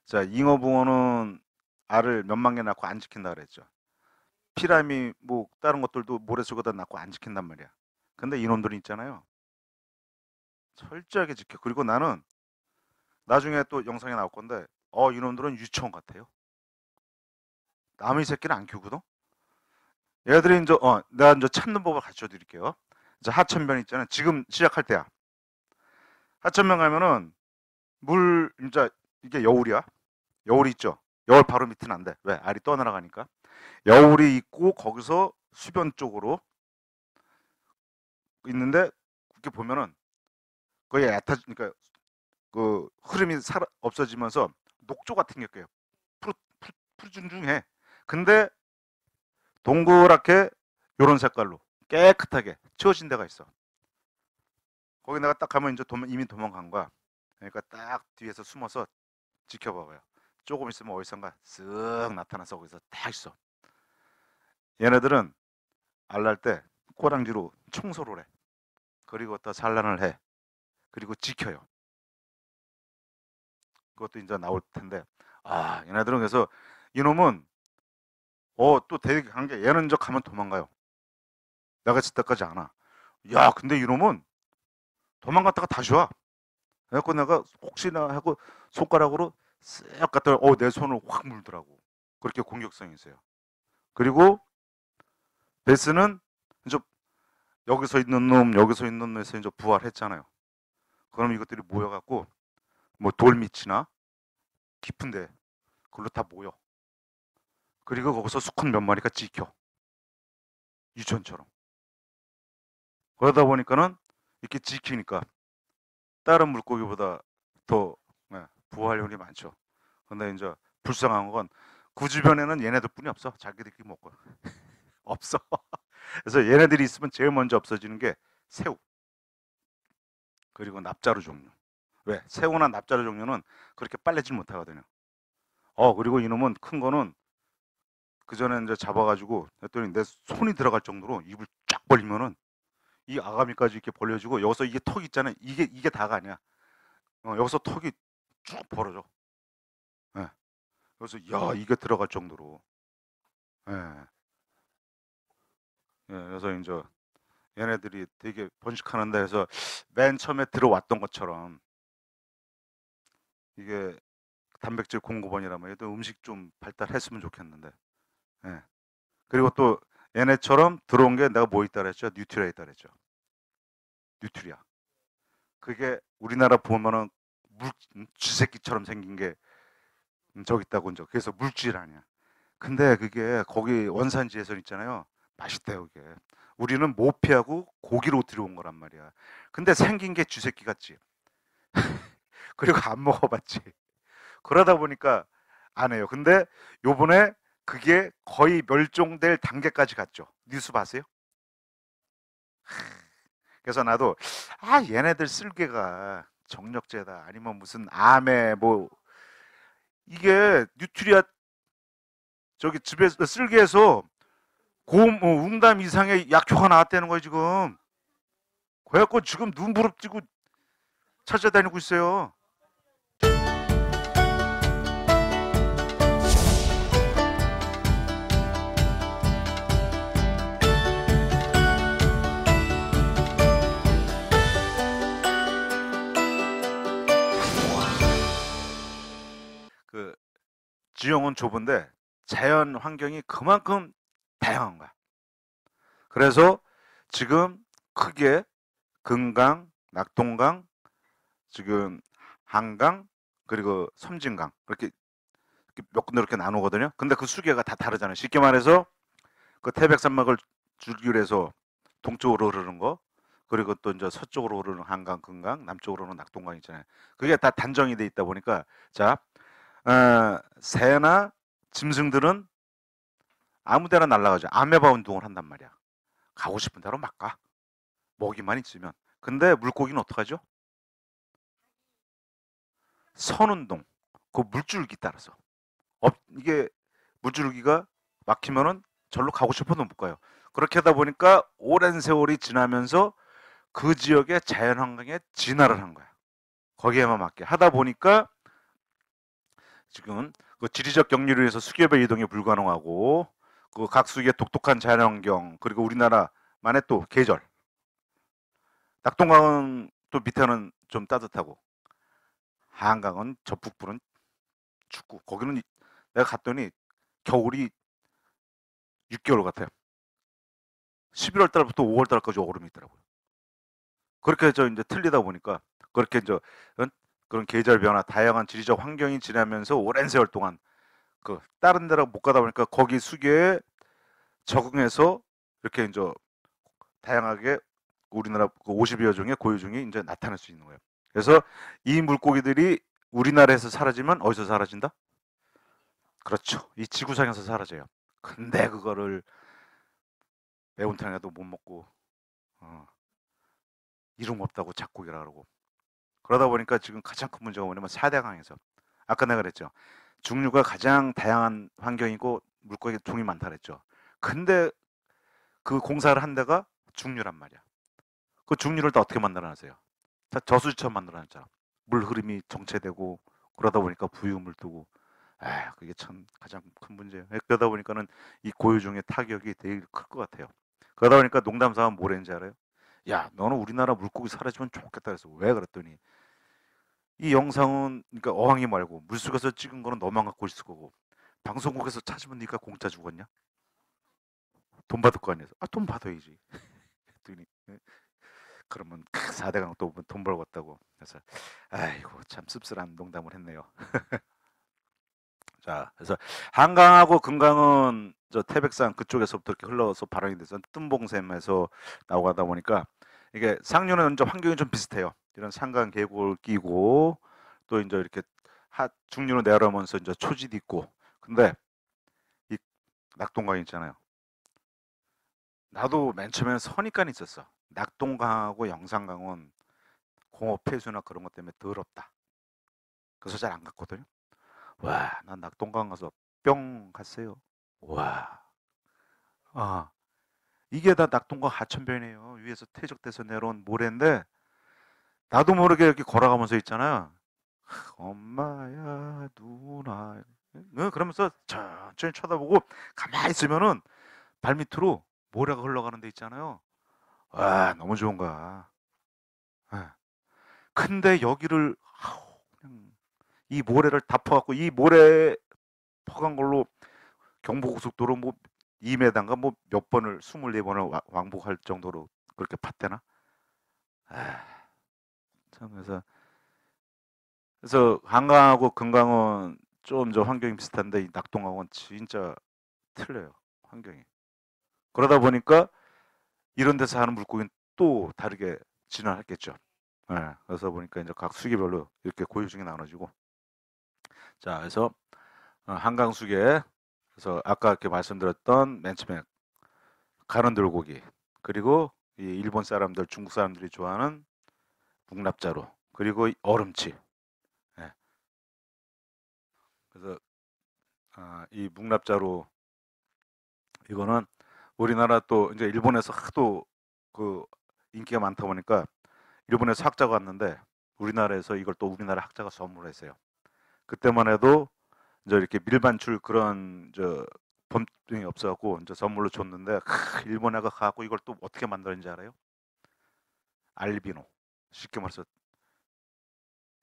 자 잉어붕어는 알을 몇만 개 낳고 안 지킨다 그랬죠. 피라미 뭐 다른 것들도 모래속에다 낳고 안 지킨단 말이야. 근데 이놈들은 있잖아요. 철저하게 지켜. 그리고 나는 나중에 또 영상에 나올 건데 어 이놈들은 유치원 같아요. 남의 새끼를 안 키우거든. 얘들이 이제 어 내가 이제 찾는 법을 가르쳐 드릴게요. 하천변 있잖아요. 지금 시작할 때야. 하천변 가면은 물 진짜 이게 여울이야. 여울이 있죠. 여울 바로 밑은 안 돼. 왜? 알이 떠나가니까. 여울이 있고 거기서 수변 쪽으로 있는데 그렇게 보면은 거의 얕아 지니까그 흐름이 살아, 없어지면서 녹조 같은 게 껴요. 푸르, 푸르, 푸르중중해. 근데 동그랗게 요런 색깔로 깨끗하게 치워진 데가 있어. 거기 내가 딱 가면 이제 도망, 이미 도망간 거야. 그러니까 딱 뒤에서 숨어서 지켜봐봐요. 조금 있으면 어디선가 쓱 나타나서 거기서 딱 있어. 얘네들은 알랄 때 꼬랑지로 청소를 해. 그리고 또 산란을 해. 그리고 지켜요. 그것도 이제 나올 텐데 아 얘네들은 그래서 이놈은 어또 되게 한게 얘는 저 가면 도망가요. 내가 질 때까지 안 와. 야, 근데 이놈은 도망갔다가 다시 와. 그래갖고 내가 혹시나 하고 손가락으로 쓱갔다 어, 내 손을 확 물더라고. 그렇게 공격성이 있어요. 그리고 베스는 이제 여기서 있는 놈, 여기서 있는 놈에서 이제 부활했잖아요. 그럼 이것들이 모여갖고 뭐 돌밑이나 깊은데 그걸로 다 모여. 그리고 거기서 수컷 몇 마리가 찍혀. 유전처럼. 그러다 보니까는 이렇게 지키니까 다른 물고기보다 더부활력이 네, 많죠. 근데 이제 불쌍한 건 그 주변에는 얘네들 뿐이 없어. 자기들끼리 먹고 (laughs) 없어. (laughs) 그래서 얘네들이 있으면 제일 먼저 없어지는 게 새우 그리고 납자루 종류. 왜 새우나 납자루 종류는 그렇게 빨래질 못하거든요. 어 그리고 이놈은 큰 거는 그 전에 이제 잡아가지고 했더니 내 손이 들어갈 정도로 입을 쫙 벌리면은 이 아가미까지 이렇게 벌려주고 여기서 이게 턱 있잖아요. 이게 이게 다가 아니야. 어, 여기서 턱이 쭉 벌어져. 예. 그래서 야 이게 들어갈 정도로. 예. 예. 그래서 이제 얘네들이 되게 번식하는데 해서 맨 처음에 들어왔던 것처럼 이게 단백질 공급원이라면 얘도 음식 좀 발달했으면 좋겠는데. 예. 그리고 또 얘네처럼 들어온 게 내가 뭐 있다 그랬죠? 뉴트리아 있다 그랬죠. 뉴트리아. 그게 우리나라 보면은 물 음, 쥐새끼처럼 생긴 게 음, 저기 있다고 이제 그래서 물질 아니야. 근데 그게 거기 원산지에서 있잖아요. 맛있대요, 그게. 우리는 모피하고 고기로 들어온 거란 말이야. 근데 생긴 게 쥐새끼 같지. (laughs) 그리고 안 먹어봤지. 그러다 보니까 안 해요. 근데 요번에 그게 거의 멸종될 단계까지 갔죠. 뉴스 봤어요? 그래서 나도 아 얘네들 쓸개가 정력제다 아니면 무슨 암에 뭐 이게 뉴트리아 저기 집에 서 쓸개에서 고음 뭐 웅담 이상의 약효가 나왔다는 거예요 지금 그래갖고 지금 눈부릅뜨고 찾아다니고 있어요. 지형은 좁은데 자연 환경이 그만큼 다양한 거야. 그래서 지금 크게 금강, 낙동강, 지금 한강, 그리고 섬진강 이렇게 몇 군데 이렇게 나누거든요. 근데 그 수계가 다 다르잖아요. 쉽게 말해서 그 태백산맥을 줄기로 해서 동쪽으로 흐르는 거 그리고 또 이제 서쪽으로 흐르는 한강, 금강, 남쪽으로는 낙동강 있잖아요. 그게 다 단정이 돼 있다 보니까 자 어, 새나 짐승들은 아무데나 날아가죠. 아메바 운동을 한단 말이야. 가고 싶은 대로 막 가. 먹이만 있으면. 근데 물고기는 어떡하죠? 선운동. 그 물줄기 따라서. 어, 이게 물줄기가 막히면은 절로 가고 싶어도 못 가요. 그렇게 하다 보니까 오랜 세월이 지나면서 그 지역의 자연환경에 진화를 한 거야. 거기에만 맞게 하다 보니까 지금 그 지리적 격리로 인해서 수기업의 이동이 불가능하고 그 각 수기의 독특한 자연환경 그리고 우리나라만의 또 계절 낙동강은 또 밑에는 좀 따뜻하고 한강은 저 북부는 춥고 거기는 내가 갔더니 겨울이 6개월 같아요. 11월 달부터 5월 달까지 얼음이 있더라고요. 그렇게 저 이제 틀리다 보니까 그렇게 저 그런 계절 변화, 다양한 지리적 환경이 지나면서 오랜 세월 동안 그 다른 데로못 가다 보니까 거기 수기에 적응해서 이렇게 이제 다양하게 우리나라 그 50여 종의 고유 종이 이제 나타날 수 있는 거예요. 그래서 이 물고기들이 우리나라에서 사라지면 어디서 사라진다? 그렇죠. 이 지구상에서 사라져요. 근데 그거를 매운탕에도 못 먹고 어, 이름 없다고 작곡이라 고 그러고 그러다 보니까 지금 가장 큰 문제가 뭐냐면 사대강에서 아까 내가 그랬죠. 중류가 가장 다양한 환경이고 물고기 종이 많다 그랬죠. 근데 그 공사를 한 데가 중류란 말이야. 그 중류를 또 어떻게 만들어놨어요? 저수지처럼 만들어놨잖아. 물 흐름이 정체되고 그러다 보니까 부유물 뜨고 아 그게 참 가장 큰 문제예요. 그러다 보니까는 이 고유종의 타격이 되게 클 것 같아요. 그러다 보니까 농담삼아 뭐랬는지 알아요? 야, 너는 우리나라 물고기 사라지면 좋겠다 그래서 왜 그랬더니 이 영상은 그러니까 어항이 말고 물속에서 찍은 거는 너만 갖고 있을 거고 방송국에서 찾으면 네가 공짜 죽었냐? 돈 받을 거 아니야? 아, 돈 받아야지. 그랬더니 (laughs) 예? 그러면 사대강또 돈 벌었다고 그래서 아이고 참 씁쓸한 농담을 했네요. (laughs) 자, 그래서 한강하고 금강은 저 태백산 그쪽에서부터 이렇게 흘러서 발원이 돼서 뜸봉샘에서 나오다 보니까 이게 상류는 이 환경이 좀 비슷해요. 이런 산강 계곡을 끼고 또 이제 이렇게 하, 중류로 내려오면서 이제 초지 있고. 근데 이 낙동강 있잖아요. 나도 맨 처음에는 선입관이 있었어. 낙동강하고 영산강은 공업 폐수나 그런 것 때문에 더럽다. 그래서 잘 안 갔거든요. 와, 아, 난 낙동강 가서 뿅 갔어요. 와, 아, 이게 다 낙동강 하천변이에요. 위에서 퇴적돼서 내려온 모래인데 나도 모르게 이렇게 걸어가면서 있잖아요. 엄마야 누나 그러면서 천천히 쳐다보고 가만히 있으면은 발밑으로 모래가 흘러가는 데 있잖아요. 와 너무 좋은가. 예. 근데 여기를 이 모래를 다 퍼갖고 이 모래 퍼간 걸로 경부고속도로 뭐 2m인가 뭐 몇 번을 24번을 왕복할 정도로 그렇게 팠대나? 아, 참 그래서 그래서 한강하고 금강은 좀저 환경이 비슷한데 이 낙동강은 진짜 틀려요 환경이. 그러다 보니까 이런 데서 하는 물고기는 또 다르게 진화했겠죠. 네, 예, 그래서 보니까 이제 각 수기별로 이렇게 고유증이 나눠지고 자, 그래서 어, 한강수계 그래서 아까 이렇게 말씀드렸던 맨 처음에 가는 들고기 그리고 이 일본 사람들 중국 사람들이 좋아하는 북납자로 그리고 얼음치 예. 그래서 아, 이북납자로 이거는 우리나라 또 이제 일본에서 하도 그 인기가 많다 보니까 일본에서 학자가 왔는데 우리나라에서 이걸 또 우리나라 학자가 선물했어요. 그때만 해도 이제 이렇게 밀반출 그런 저 범등이 없어갖고 이제 선물로 줬는데 일본 애가 갖고 이걸 또 어떻게 만드는지 알아요? 알비노 쉽게 말해서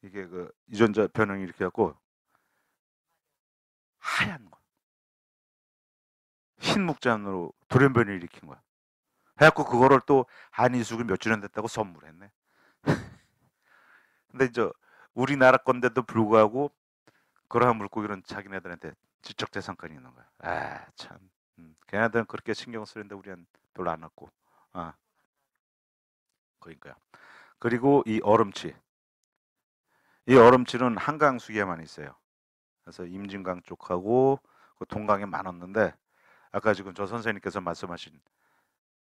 이게 그 유전자 변형이 이렇게 갖고 하얀 거흰목잔으로 돌연변이 일으킨 거야. 해갖고 그거를 또 한이숙이 몇 주년 됐다고 선물했네. (laughs) 근데 이제 우리나라 건데도 불구하고 그러한 물고기는 자기네들한테 지적 재산권이 있는 거야. 아 참. 음, 걔네들은 그렇게 신경 쓰는데 우리는 별로 안 왔고. 아. 그러니까요. 그리고 이 얼음치. 이 얼음치는 한강 수계만 있어요. 그래서 임진강 쪽하고 그 동강에 많았는데 아까 지금 저 선생님께서 말씀하신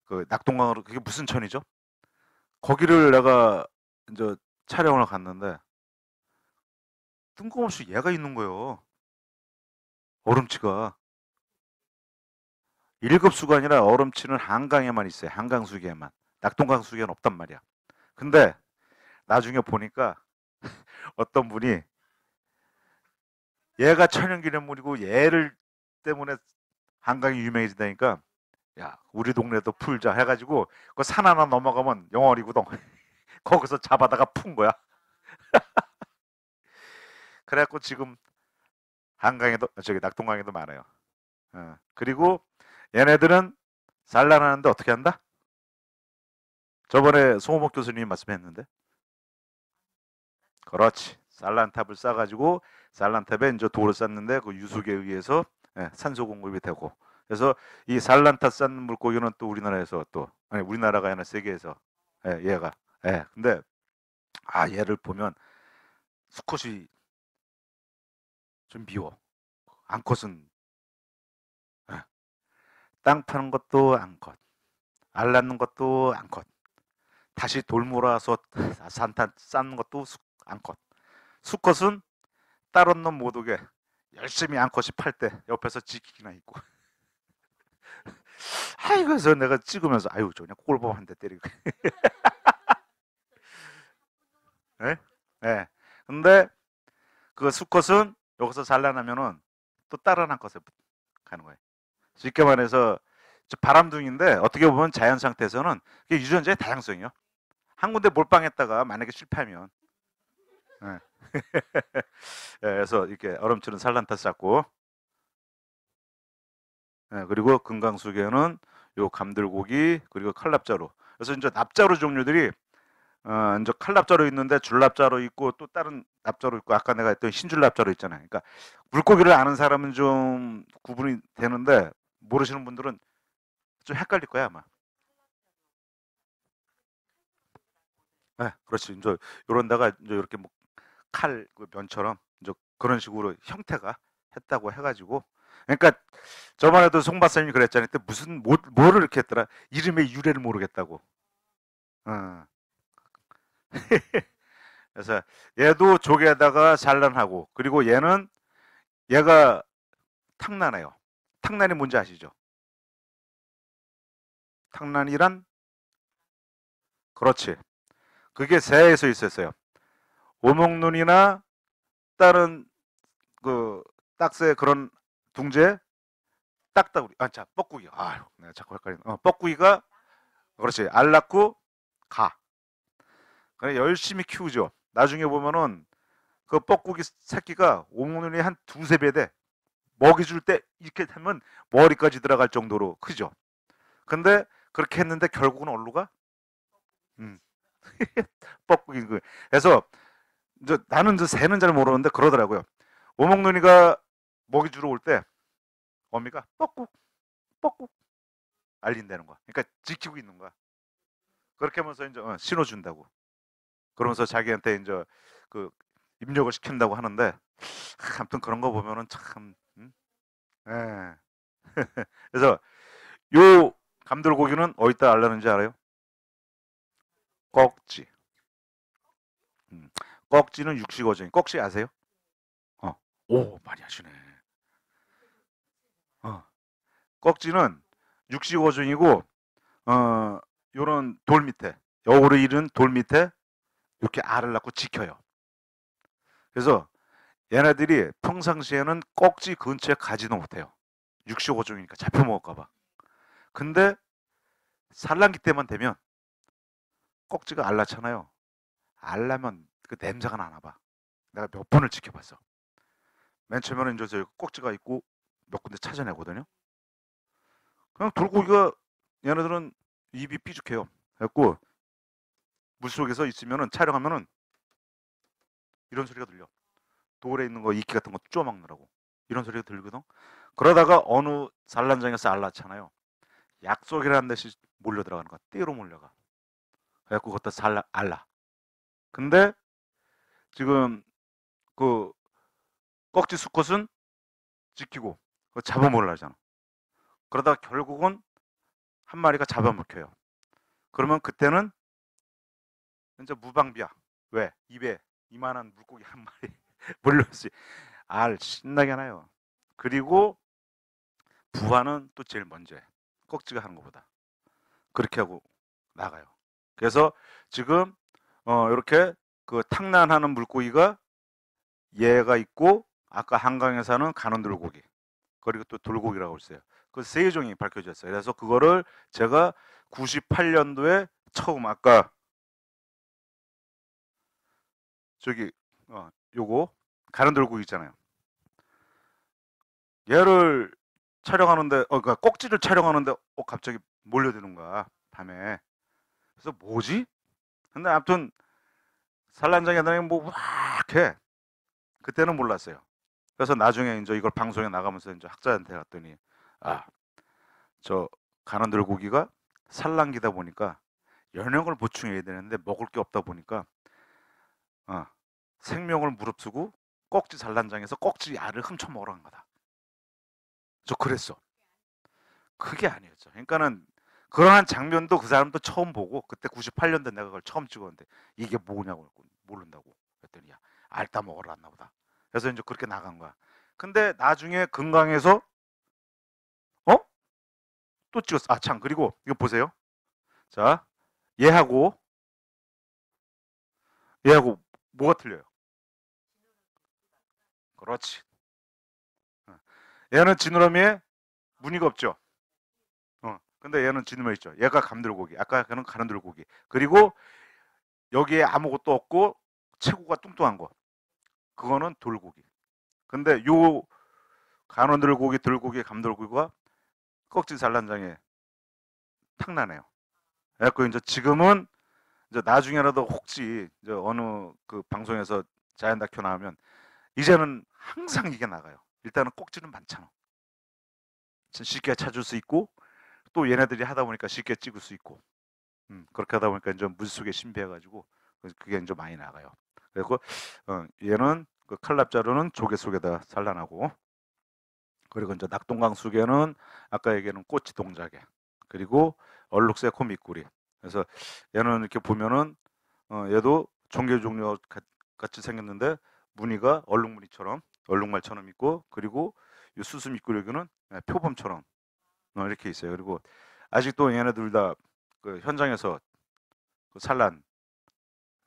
그 낙동강으로 그게 무슨 천이죠? 거기를 내가 이제 촬영을 갔는데 뜬금없이 얘가 있는 거예요. 얼음치가. 1급수가 아니라 얼음치는 한강에만 있어요. 한강수기에만. 낙동강수기에는 없단 말이야. 근데 나중에 보니까 (laughs) 어떤 분이 얘가 천연기념물이고 얘를 때문에 한강이 유명해진다니까 야 우리 동네도 풀자 해가지고 그 산 하나 넘어가면 영월이구동 (laughs) 거기서 잡아다가 푼 거야 (laughs) 그래갖고 지금 한강에도 저기 낙동강에도 많아요. 어. 그리고 얘네들은 산란하는데 어떻게 한다? 저번에 송호복 교수님이 말씀했는데 그렇지 산란탑을 쌓아가지고 산란탑에 이제 돌을 쌓는데 그 유속에 의해서 예, 산소 공급이 되고 그래서 이 산란탑 쌓는 물고기는 또 우리나라에서 또 아니 우리나라가 아니라 세계에서 예, 얘가 예, 근데 아 얘를 보면 수컷이 좀 미워. 암컷은 아, 땅 파는 것도 암컷, 알 낳는 것도 암컷, 다시 돌몰아서 산탄 쌓는 것도 수, 암컷. 수컷은 다른 놈못 오게 열심히 암컷이 팔 때 옆에서 지키기나 있고. (laughs) 아이 그래서 내가 찍으면서 아유 저 그냥 꼴보 한대 때리고. (laughs) 예? 네? 네. 근데 그 수컷은 여기서 잘라나면은 또 다른 한 것에 가는 거예요. 쉽게 말해서 바람둥인데 이 어떻게 보면 자연 상태에서는 그게 유전자의 다양성이요. 한 군데 몰빵했다가 만약에 실패하면 네. (laughs) 그래서 이렇게 얼음처럼 산란타 쌓고 네, 예, 그리고 금강수계는 요 감들고기 그리고 칼납자루 그래서 이제 납자루 종류들이 어, 이제 칼납자로 있는데 줄납자로 있고 또 다른 납자로 있고 아까 내가 했던 신줄납자로 있잖아요. 그러니까 물고기를 아는 사람은 좀 구분이 되는데 모르시는 분들은 좀 헷갈릴 거야 아마. 네, 그렇지. 이제 이런 데가 이제 이렇게 뭐칼 그 면처럼 이제 그런 식으로 형태가 했다고 해가지고 그러니까 저번에도 송 박사님이 그랬잖아요. 그때 무슨 뭐, 뭐를 이렇게 했더라 이름의 유래를 모르겠다고. 어. (laughs) 그래서 얘도 조개에다가 산란하고 그리고 얘는 얘가 탕란해요. 탕란이 뭔지 아시죠? 탕란이란 그렇지. 그게 새에서 있었어요. 오목눈이나 다른 그 딱새 그런 둥제 딱따구리 아자 뻐꾸기 아유 내가 자꾸 헷갈리네 어, 뻐꾸기가 그렇지 알라쿠 가 그래 그러니까 열심히 키우죠. 나중에 보면은 그 뻐꾸기 새끼가 오물이 한 두 세 배 돼. 먹이 줄 때 이렇게 되면 머리까지 들어갈 정도로 크죠. 근데 그렇게 했는데 결국은 얼디로 가? 음. (laughs) 뻐꾸기 그. 그래서 저, 나는 저 새는 잘 모르는데 그러더라고요. 오목눈이가 먹이 주러 올 때 어미가 뻐꾹 뻐꾹 알린다는 거야. 그러니까 지키고 있는 거야. 그렇게 하면서 이제 어, 신호 준다고. 그러면서 자기한테 이제 그 입력을 시킨다고 하는데 아무튼 그런 거 보면은 참 음? 예. (laughs) 그래서 요 감돌고기는 어디다 알라는지 알아요? 꺽지. 음. 꺽지는 육식어종이. 꺽지 아세요? 어. 오, 많이 아시네. 어. 꺽지는 육식어종이고 어, 요런 돌 밑에 여우를 잃은 돌 밑에 이렇게 알을 낳고 지켜요. 그래서 얘네들이 평상시에는 꼭지 근처에 가지는 못해요. 65종이니까 잡혀 먹을까봐. 근데 산란기 때만 되면 꼭지가 알라잖아요. 알라면 그 냄새가 나나 봐. 내가 몇 번을 지켜봤어. 맨 처음에는 이제 꼭지가 있고 몇 군데 찾아내거든요. 그냥 돌고기가 얘네들은 입이 삐죽해요. 그래갖고 물속에서 있으면은 촬영하면은 이런 소리가 들려. 돌에 있는 거 이끼 같은 거 쪼막느라고 이런 소리가 들거든. 리 그러다가 어느 산란장에서 알라잖아요. 약속이라는 데서 몰려 들어가는 거야. 떼로 몰려가. 그래갖고 그것도 살라 알라. 근데 지금 그 꺽지 수컷은 지키고 그 잡아먹으려 하잖아. 그러다 가 결국은 한 마리가 잡아먹혀요. 그러면 그때는 진짜 무방비야. 왜? 입에 이만한 물고기 한 마리 (laughs) 물렸지. 알 신나게 하나요. 그리고 부화는 또 제일 먼저 해. 꺽지가 하는 것보다. 그렇게 하고 나가요. 그래서 지금 어, 이렇게 그 탕난하는 물고기가 얘가 있고 아까 한강에 사는 가는 돌고기 그리고 또 돌고기라고 있어요. 그 세 종이 밝혀졌어요. 그래서 그거를 제가 98년도에 처음 아까 저기 어, 요거 가른 돌고기 있잖아요. 얘를 촬영하는데 어 그러니까 꼭지를 촬영하는데 어 갑자기 몰려드는 거야 밤에. 그래서 뭐지? 근데 아무튼 산란장에 다니면 뭐확 해. 그때는 몰랐어요. 그래서 나중에 이제 이걸 방송에 나가면서 이제 학자한테 갔더니 아저 가난돌 고기가 산란기다 보니까 영양을 보충해야 되는데 먹을 게 없다 보니까 어, 생명을 무릅쓰고 꺽지 잘난 장에서 꺽지 알을 훔쳐 먹으러 거다. 저 그랬어. 그게 아니었죠. 그러니까는 그러한 장면도 그 사람도 처음 보고 그때 98년도 내가 그걸 처음 찍었는데 이게 뭐냐고 모른다고 그랬더니 야 알다 먹으러 왔나 보다. 그래서 이제 그렇게 나간 거야. 근데 나중에 금강에서 어? 또 찍었어. 아 참 그리고 이거 보세요. 자 얘하고 얘하고 뭐가 틀려요? 그렇지. 어. 얘는 지느러미에 무늬가 없죠. 어, 근데 얘는 지느러미 있죠. 얘가 감들고기, 아까 그는 가는들고기. 그리고 여기에 아무것도 없고 체구가 뚱뚱한 거. 그거는 돌고기. 근데 요 간원들고기, 돌고기 감돌고기가 꺽지 산란장에 탁 나네요. 그래서 이제 지금은 이제 나중에라도 혹시 이제 어느 그 방송에서 자연 다큐 나오면 이제는 항상 이게 나가요. 일단은 꼭지는 많잖아. 쉽게 찾을 수 있고 또 얘네들이 하다 보니까 쉽게 찍을 수 있고 음, 그렇게 하다 보니까 이제 물속에 신비해가지고 그게 이제 많이 나가요. 그리고 어, 얘는 그 칼랍자루는 조개 속에다 산란하고 그리고 이제 낙동강 속에는 아까 얘기하는 꼬치 동작에 그리고 얼룩새 코미꾸리 그래서 얘는 이렇게 보면은 어, 얘도 종교 종류 같이 생겼는데 무늬가 얼룩무늬처럼 얼룩말처럼 있고 그리고 이 수수 미꾸리기는 예, 표범처럼 어, 이렇게 있어요. 그리고 아직도 얘네 둘다그 현장에서 그 산란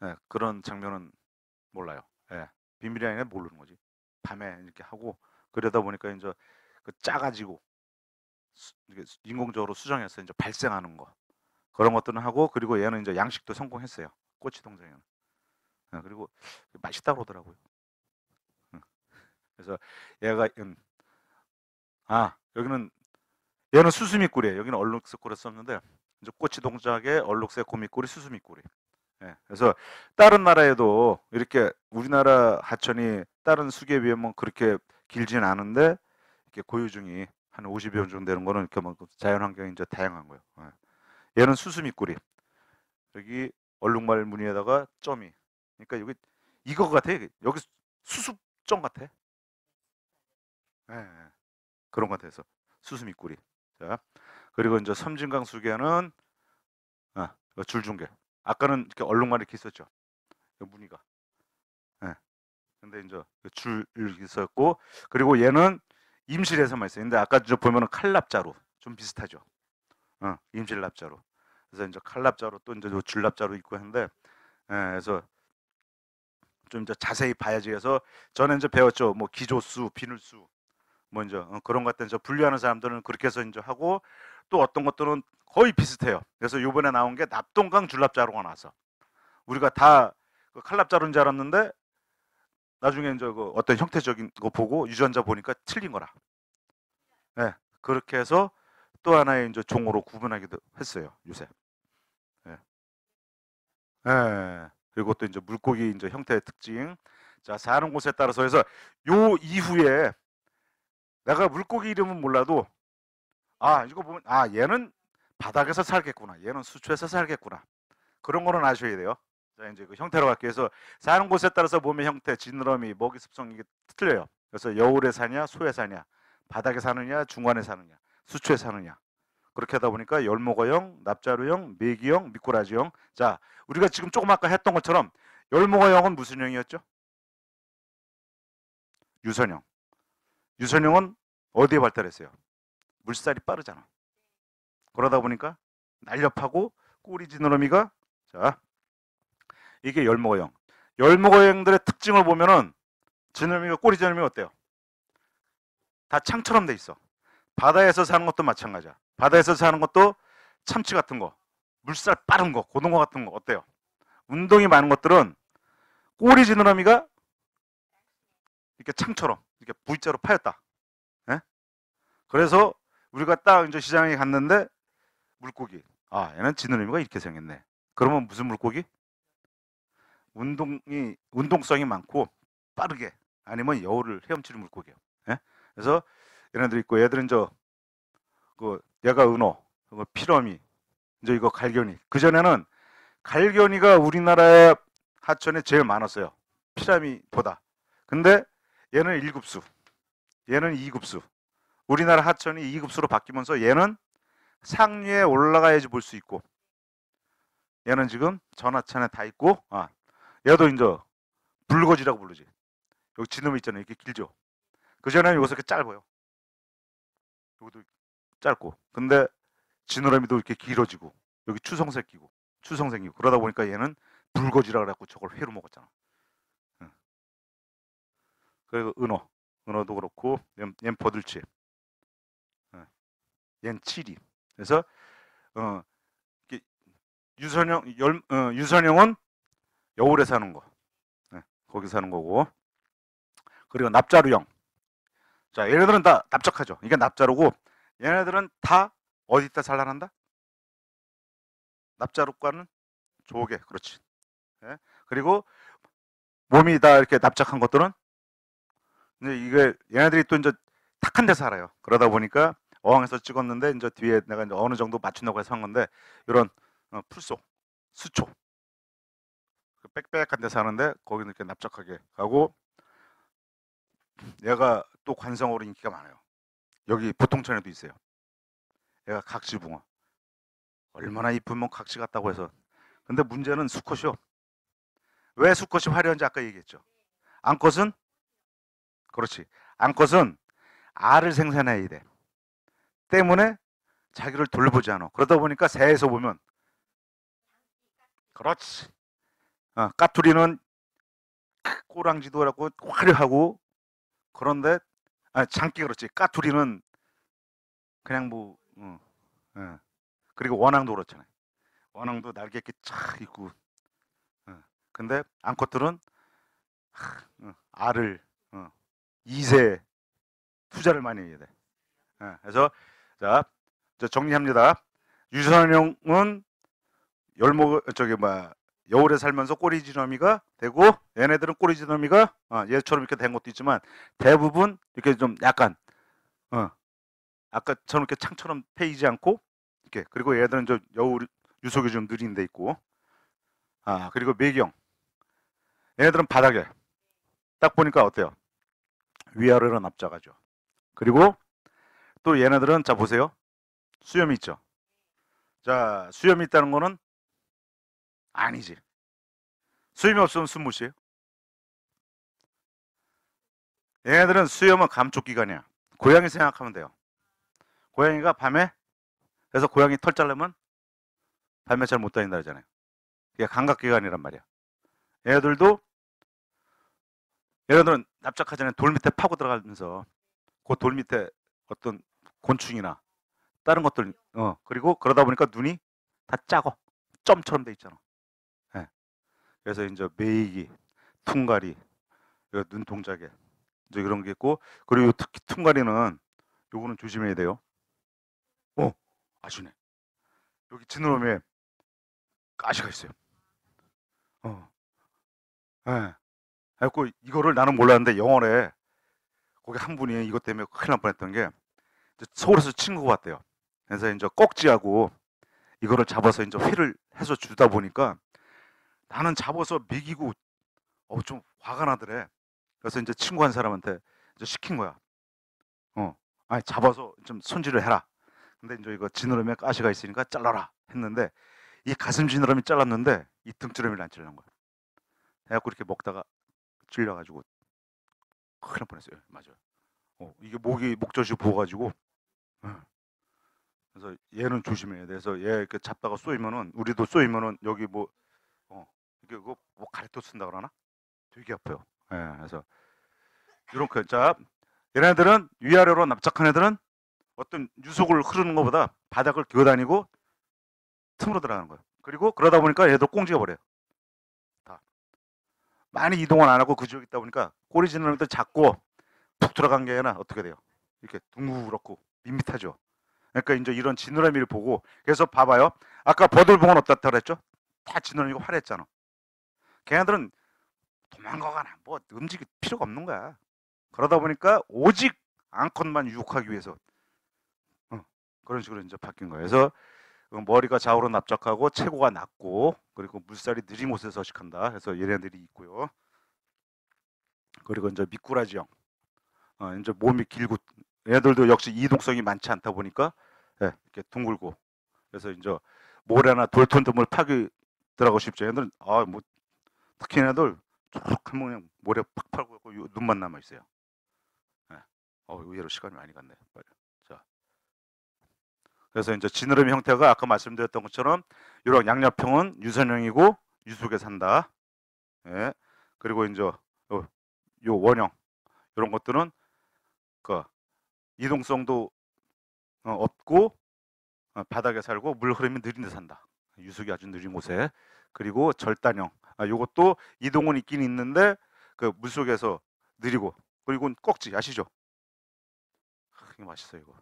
예, 그런 장면은 몰라요. 예, 비밀이 아니라 모르는 거지. 밤에 이렇게 하고 그러다 보니까 이제 그 짜가지고 수, 인공적으로 수정해서 이제 발생하는 거 그런 것들은 하고 그리고 얘는 이제 양식도 성공했어요. 꼬치 동생은. 어, 그리고 맛있다 그러더라고요. 그래서 얘가 아 여기는 얘는 수수미 꿀이에요. 여기는 얼룩스 꿀을 썼는데 이제 꼬치 동작의 얼룩새 고미 꿀이 수수미 꿀이. 예, 그래서 다른 나라에도 이렇게 우리나라 하천이 다른 수계 비하면 그렇게 길진 않은데 이렇게 고유중이 한 50여 종 되는 거는 이렇게 뭐 그 자연환경이 이제 다양한 거예요. 예. 얘는 수수미꼬리. 여기 얼룩말 무늬에다가 점이. 그러니까 여기 이거 같아. 여기 수수점 같아. 네, 그런 것 같아서 수수미꼬리. 자, 그리고 이제 섬진강 수계는 어, 아, 줄중계. 아까는 이렇게 얼룩말 이렇게 있었죠. 무늬가. 네. 근데 이제 그 줄 있었고 그리고 얘는 임실에서만 있어요. 근데 아까 저 보면은 칼납자루 좀 비슷하죠. 어, 임실납자로. 그래서 이제 칼납자로 또 이제 줄납자로 있고 했는데 예, 그래서 좀 이제 자세히 봐야지 해서 저는 이제 배웠죠. 뭐 기조수, 비늘수, 먼저 뭐 어, 그런 것들 이제 분류하는 사람들은 그렇게 해서 이제 하고 또 어떤 것들은 거의 비슷해요. 그래서 요번에 나온 게 납동강 줄납자로가 나서 우리가 다그 칼납자로인 줄 알았는데 나중에 이제 그 어떤 형태적인 거 보고 유전자 보니까 틀린 거라. 예. 그렇게 해서 또 하나의 이제 종으로 구분하기도 했어요 요새. 예. 예. 그리고 또 이제 물고기 이제 형태의 특징, 자 사는 곳에 따라서 해서 요 이후에 내가 물고기 이름은 몰라도 아 이거 보면 아 얘는 바닥에서 살겠구나, 얘는 수초에서 살겠구나 그런 거는 아셔야 돼요. 자 이제 그 형태로 갈게요. 그서 사는 곳에 따라서 몸의 형태, 지느러미, 먹이 습성 이게 틀려요. 그래서 여울에 사냐, 소에 사냐, 바닥에 사느냐, 중간에 사느냐. 수초에 사느냐. 그렇게 하다 보니까 열목어형, 납자루형, 메기형, 미꾸라지형. 자, 우리가 지금 조금 아까 했던 것처럼 열목어형은 무슨 형이었죠? 유선형. 유선형은 어디에 발달했어요? 물살이 빠르잖아. 그러다 보니까 날렵하고 꼬리 지느러미가 자 이게 열목어형. 열목어형들의 특징을 보면은 지느러미가 꼬리 지느러미가 어때요? 다 창처럼 돼 있어. 바다에서 사는 것도 마찬가지야. 바다에서 사는 것도 참치 같은 거, 물살 빠른 거, 고등어 같은 거 어때요? 운동이 많은 것들은 꼬리 지느러미가 이렇게 창처럼 이렇게 V자로 파였다. 예? 그래서 우리가 딱 이제 시장에 갔는데 물고기. 아, 얘는 지느러미가 이렇게 생겼네. 그러면 무슨 물고기? 운동이 운동성이 많고 빠르게 아니면 여우를 헤엄치는 물고기예요. 예? 그래서 이런 애들 있고 얘들은 저그 얘가 은호, 그 피러미, 이제 이거 갈견이. 그 전에는 갈견이가 우리나라의 하천에 제일 많았어요. 피라미보다. 근데 얘는 1급수, 얘는 2급수. 우리나라 하천이 2급수로 바뀌면서 얘는 상류에 올라가야지 볼 수 있고, 얘는 지금 전하천에 다 있고, 아, 얘도 이제 불거지라고 부르지. 여기 지놈이 있잖아요. 이렇게 길죠. 그 전에는 요새 이렇게 짧아요. 여기도 짧고 근데 지느러미도 이렇게 길어지고 여기 추성색 끼고 추성색 끼고 그러다 보니까 얘는 불거지라 그래갖고 저걸 회로 먹었잖아. 응. 그리고 은어, 은어도 그렇고 얜 버들치, 얜 치리. 그래서 어, 유선영 열, 어, 유선영은 여울에 사는 거, 거기 사는 거고 그리고 납자루형 자, 얘네들은 다 납작하죠. 이게 납자로고 얘네들은 다 어디 다 산란한다? 납자로과는 조개, 그렇지. 예? 그리고 몸이 다 이렇게 납작한 것들은 이제 이게 얘네들이 또 이제 탁한 데 살아요. 그러다 보니까 어항에서 찍었는데 이제 뒤에 내가 이제 어느 정도 맞춘다고 해서 한 건데 이런 어, 풀소, 수초 그 빽빽한 데 사는데 거기는 이렇게 납작하게 가고 얘가 또 관성어로 인기가 많아요. 여기 보통천에도 있어요. 애가각시붕어 얼마나 이쁘면 뭐 각시 같다고 해서. 근데 문제는 수컷이요. 왜 수컷이 화려한지 아까 얘기했죠. 암컷은 그렇지. 암컷은 알을 생산해야 돼. 때문에 자기를 돌보지 않아. 그러다 보니까 새에서 보면 그렇지. 어, 까투리는 꼬랑지도 라고 화려하고 그런데 아, 장기 그렇지. 까투리는 그냥 뭐 어, 어. 그리고 원앙도 그렇잖아요. 원앙도 날개 이렇게 쫙 있고. 어. 근데 암컷들은 하, 어, 알을 어, 이세 투자를 많이 해야 돼. 어, 그래서 자 정리합니다. 유선형은 열목 저기 뭐 여울에 살면서 꼬리지너미가 되고 얘네들은 꼬리지너미가 어, 얘처럼 이렇게 된 것도 있지만 대부분 이렇게 좀 약간 어, 아까처럼 이렇게 창처럼 패이지 않고 이렇게 그리고 얘들은 저 여울 유속이 좀 느린 데 있고 아 그리고 매경 얘네들은 바닥에 딱 보니까 어때요 위아래로 납작하죠 그리고 또 얘네들은 자 보세요 수염이 있죠 자 수염이 있다는 거는 아니지. 수염이 없으면 숨못이에요? 얘네들은 수염은 감촉 기관이야. 고양이 생각하면 돼요. 고양이가 밤에 그래서 고양이 털 자르면 밤에 잘 못 다닌다 그러잖아요. 이게 감각 기관이란 말이야. 얘네들도 얘네들은 납작하 전에 돌 밑에 파고 들어가면서 그 돌 밑에 어떤 곤충이나 다른 것들 어 그리고 그러다 보니까 눈이 다 짜고 점처럼 돼 있잖아. 그래서 이제 메이기, 퉁가리, 눈동자개 이제 이런 게 있고 그리고 특히 퉁가리는 요거는 조심해야 돼요. 어 아시네. 여기 지느러미에 가시가 있어요. 어, 예. 아, 그래고 이거를 나는 몰랐는데 영월에 거기 한 분이 이것 때문에 큰일 날 뻔했던 게 서울에서 친구가 왔대요. 그래서 이제 꺽지하고 이거를 잡아서 이제 회를 해서 주다 보니까 나는 잡아서 먹이고 어, 좀 화가 나더래. 그래서 이제 친구 한 사람한테 이제 시킨 거야. 어, 아니 잡아서 좀 손질을 해라. 근데 이제 이거 지느러미에 가시가 있으니까 잘라라 했는데 이 가슴 지느러미 잘랐는데 이 등지러미를 안 잘란 거야. 그래갖고 이렇게 먹다가 질려가지고 큰일 날 뻔했어요. 예, 맞아요. 어, 이게 목이 목젖이 부어가지고 예. 그래서 얘는 조심해야 돼서 얘 잡다가 쏘이면은 우리도 쏘이면은 여기 뭐 이게 그거뭐가래떡 쓴다 그러나? 되게 아파요. 예, 그래서 이런 근 자, 얘네들은 위아래로 납작한 애들은 어떤 유속을 흐르는 것보다 바닥을 기어다니고 틈으로 들어가는 거예요. 그리고 그러다 보니까 얘도 꽁지가 버려요. 다. 많이 이동을 안 하고 그 지역에 있다 보니까 꼬리 지나는 때 작고 푹 들어간 게 아니라 어떻게 돼요? 이렇게 둥그렇고 밋밋하죠. 그러니까 이제 이런 지느러미를 보고 그래서 봐봐요. 아까 버들봉은 어떻다 그랬죠? 다 지느러미가 화려했잖아. 걔네들은 도망가거나 뭐 움직일 필요가 없는 거야. 그러다 보니까 오직 안컷만 유혹하기 위해서 어, 그런 식으로 이제 바뀐 거예요. 그래서 어, 머리가 좌우로 납작하고 체구가 낮고 그리고 물살이 느린 곳에 서식한다. 해서 얘네들이 있고요. 그리고 이제 미꾸라지형. 어, 이제 몸이 길고 얘들도 역시 이동성이 많지 않다 보니까 예, 이렇게 둥글고 그래서 이제 모래나 돌톤 등을 파기 들어가고 싶죠. 얘들은 아뭐 특히 나네들 쭉한 모에 모래 팍 팔고 있고 눈만 남아 있어요. 네. 예. 어, 의외로 시간이 많이 갔네. 빨리. 자, 그래서 이제 지느러미 형태가 아까 말씀드렸던 것처럼 이런 양옆형은 유선형이고 유속에 산다. 예. 그리고 이제 요, 어, 요 원형 이런 것들은 그 이동성도 어, 없고 어, 바닥에 살고 물 흐름이 느린 데 산다. 유속이 아주 느린 곳에 그리고 절단형. 아, 요것도 이동은 있긴 있는데 그 물속에서 느리고 그리고 꼭지 아시죠? 아, 이게 맛있어요, 이거.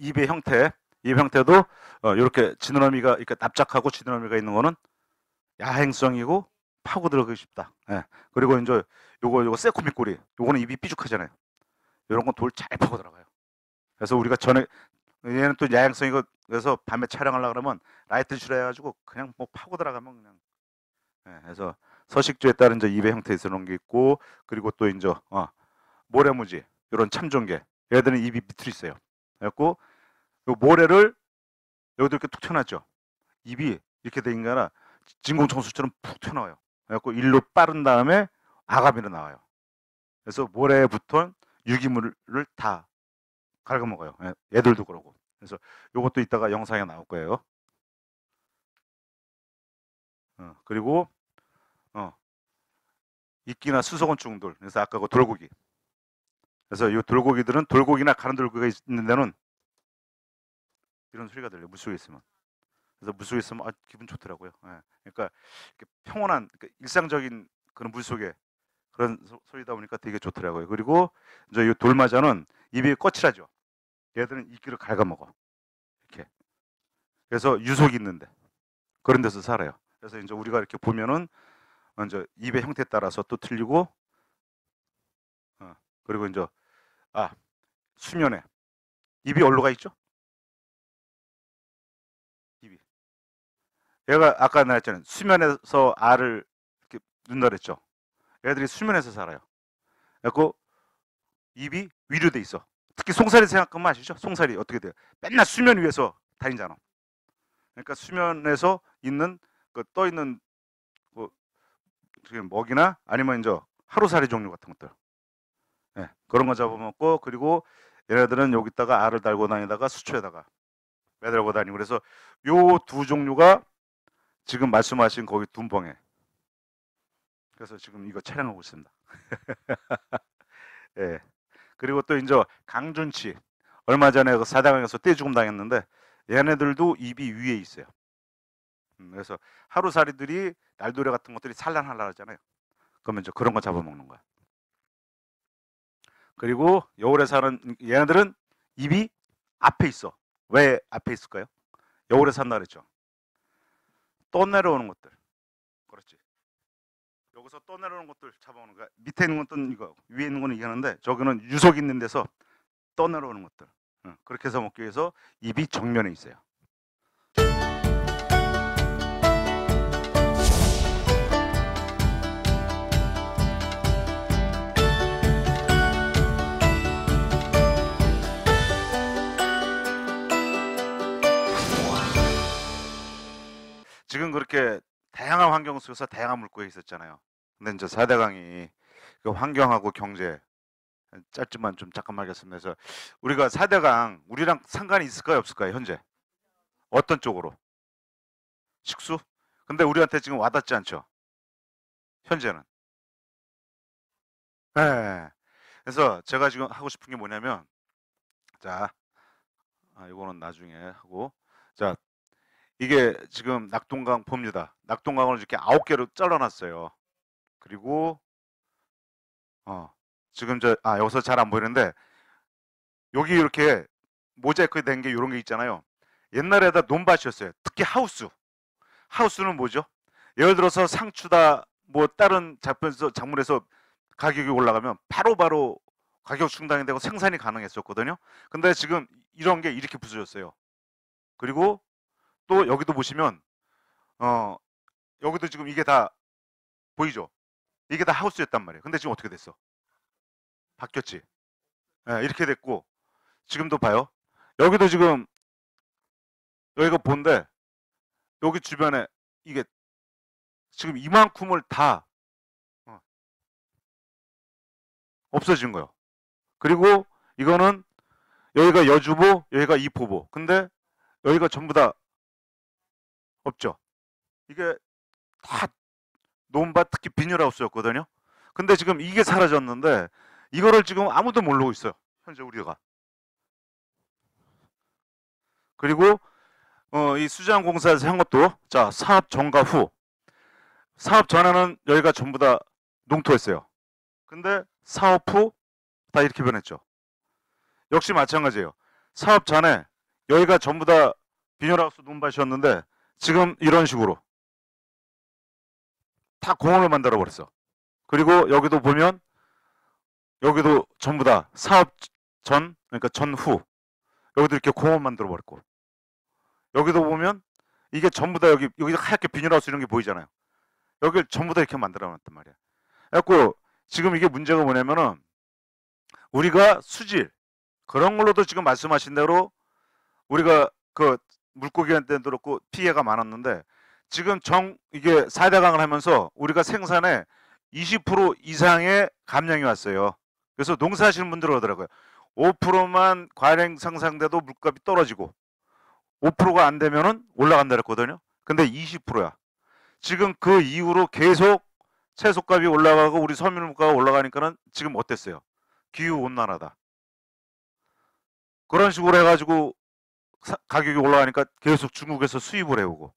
입의 형태 이 형태도 어, 이렇게 지느러미가 이렇게 납작하고 지느러미가 있는 거는 야행성이고 파고 들어가기 쉽다. 예. 그리고 이제 요거 요거 새코미 꼬리. 요거는 입이 삐죽하잖아요. 요런건 돌 잘 파고 들어가요. 그래서 우리가 전에 얘는 또 야행성이고 그래서 밤에 촬영하려 고 그러면 라이트 칠해가지고 그냥 뭐 파고 들어가면 그냥. 예. 그래서 서식주에 따른 이제 입의 형태에 쓰는 게 있고 그리고 또 이제 어, 모래무지 요런 참종개 얘들은 입이 밑으로 있어요. 그래갖고 요 모래를 여기도 이렇게 툭 튀어나왔죠. 입이 이렇게 되니라 진공청소처럼 푹 튀어나와요. 그래갖고 일로 빠른 다음에 아가미로 나와요. 그래서 모래에 붙은 유기물을 다 갉아먹어요. 예, 애들도 그러고. 그래서 요것도 이따가 영상에 나올 거예요. 어, 그리고 어, 이끼나 수소곤충들. 그래서 아까 그 돌고기. 그래서 이 돌고기들은 돌고기나 가는 돌고기가 있는 데는 이런 소리가 들려요. 물속에 있으면. 그래서 물속에 있으면 아, 기분 좋더라고요. 예. 그러니까 평온한 그러니까 일상적인 그런 물속에 그런 소, 리다 보니까 되게 좋더라고요. 그리고 이제 이 돌마자는 입이 거칠하죠. 얘들은 이끼를 갉아먹어. 이렇게. 그래서 유속이 있는데 그런 데서 살아요. 그래서 이제 우리가 이렇게 보면은 먼저 입의 형태에 따라서 또 틀리고 어, 그리고 이제 아 수면에 입이 얼로 가 있죠? 얘가 아까 나 했잖아요. 수면에서 알을 이렇게 눈다 그랬죠. 애들이 수면에서 살아요. 그래갖고 입이 위로 돼 있어. 특히 송사리 생각하면 아시죠? 송사리 어떻게 돼요? 맨날 수면 위에서 다니잖아. 그러니까 수면에서 있는 그떠 있는 뭐 지금 먹이나 아니면 이제 하루살이 종류 같은 것들. 네, 그런 거 잡아먹고 그리고 얘네들은 여기다가 알을 달고 다니다가 수초에다가 매달고 다니고 그래서 요 두 종류가 지금 말씀하신 거기 둔벙에. 그래서 지금 이거 촬영하고 있습니다. (laughs) 예. 그리고 또 이제 강준치 얼마 전에 그 사당에서 떼죽음 당했는데 얘네들도 입이 위에 있어요. 음, 그래서 하루살이들이 날도래 같은 것들이 산란하려잖아요. 그러면 이제 그런 거 잡아먹는 거야. 그리고 여울에 사는 얘네들은 입이 앞에 있어. 왜 앞에 있을까요? 여울에 산다 그랬죠. 떠 내려오는 것들. 그렇지. 여기서 떠 내려오는 것들 잡아오는 거야. 밑에 있는 건 또 이거, 위에 있는 건이하는데저기는 유속 있는 데서 떠 내려오는 것들. 그렇게 해서 먹기 위해서 입이 정면에 있어요. 지금 그렇게 다양한 환경 속에서 다양한 물고기 있었잖아요. 근데 이제 사대강이 그 환경하고 경제 짧지만 좀 잠깐만 하겠습니다. 그래서 우리가 사대강 우리랑 상관이 있을까요 없을까요 현재 어떤 쪽으로 식수? 근데 우리한테 지금 와닿지 않죠. 현재는. 네. 그래서 제가 지금 하고 싶은 게 뭐냐면 자 아, 이거는 나중에 하고 자 이게 지금 낙동강 봅니다. 낙동강을 이렇게 아홉 개로 잘라놨어요. 그리고 어 지금 저 아 여기서 잘 안 보이는데 여기 이렇게 모자이크 된 게 이런 게 있잖아요. 옛날에다 논밭이었어요. 특히 하우스. 하우스는 뭐죠? 예를 들어서 상추다 뭐 다른 작품에서 작물에서 가격이 올라가면 바로바로 바로 가격 충당이 되고 생산이 가능했었거든요. 근데 지금 이런 게 이렇게 부서졌어요. 그리고 또 여기도 보시면 어 여기도 지금 이게 다 보이죠? 이게 다 하우스였단 말이에요. 근데 지금 어떻게 됐어? 바뀌었지. 네, 이렇게 됐고 지금도 봐요. 여기도 지금 여기가 본데 여기 주변에 이게 지금 이만큼을 다 어, 없어진 거예요. 그리고 이거는 여기가 여주보, 여기가 이포보. 근데 여기가 전부 다 없죠. 이게 다 논밭 특히 비닐하우스였거든요. 근데 지금 이게 사라졌는데 이거를 지금 아무도 모르고 있어요. 현재 우리가. 그리고 어, 이 수자원공사에서 한 것도 자 사업 전과 후 사업 전에는 여기가 전부 다 농토였어요. 근데 사업 후 다 이렇게 변했죠. 역시 마찬가지예요. 사업 전에 여기가 전부 다 비닐하우스 논밭이었는데 지금 이런 식으로 다 공원을 만들어 버렸어. 그리고 여기도 보면 여기도 전부 다 사업 전 그러니까 전후 여기도 이렇게 공원 만들어 버렸고 여기도 보면 이게 전부 다 여기 여기 하얗게 비닐하우스 이런 게 보이잖아요. 여기를 전부 다 이렇게 만들어 놨단 말이야. 그래갖고 지금 이게 문제가 뭐냐면은 우리가 수질 그런 걸로도 지금 말씀하신 대로 우리가 그 물고기한테는 그렇고 피해가 많았는데 지금 정 이게 4대강을 하면서 우리가 생산에 20% 이상의 감량이 왔어요. 그래서 농사하시는 분들 그러더라고요. 5%만 과잉 상상돼도 물값이 떨어지고 5%가 안 되면은 올라간다 그랬거든요. 근데 20%야. 지금 그 이후로 계속 채소값이 올라가고 우리 서민 물가가 올라가니까는 지금 어땠어요? 기후 온난화다. 그런 식으로 해가지고 가격이 올라가니까 계속 중국에서 수입을 해오고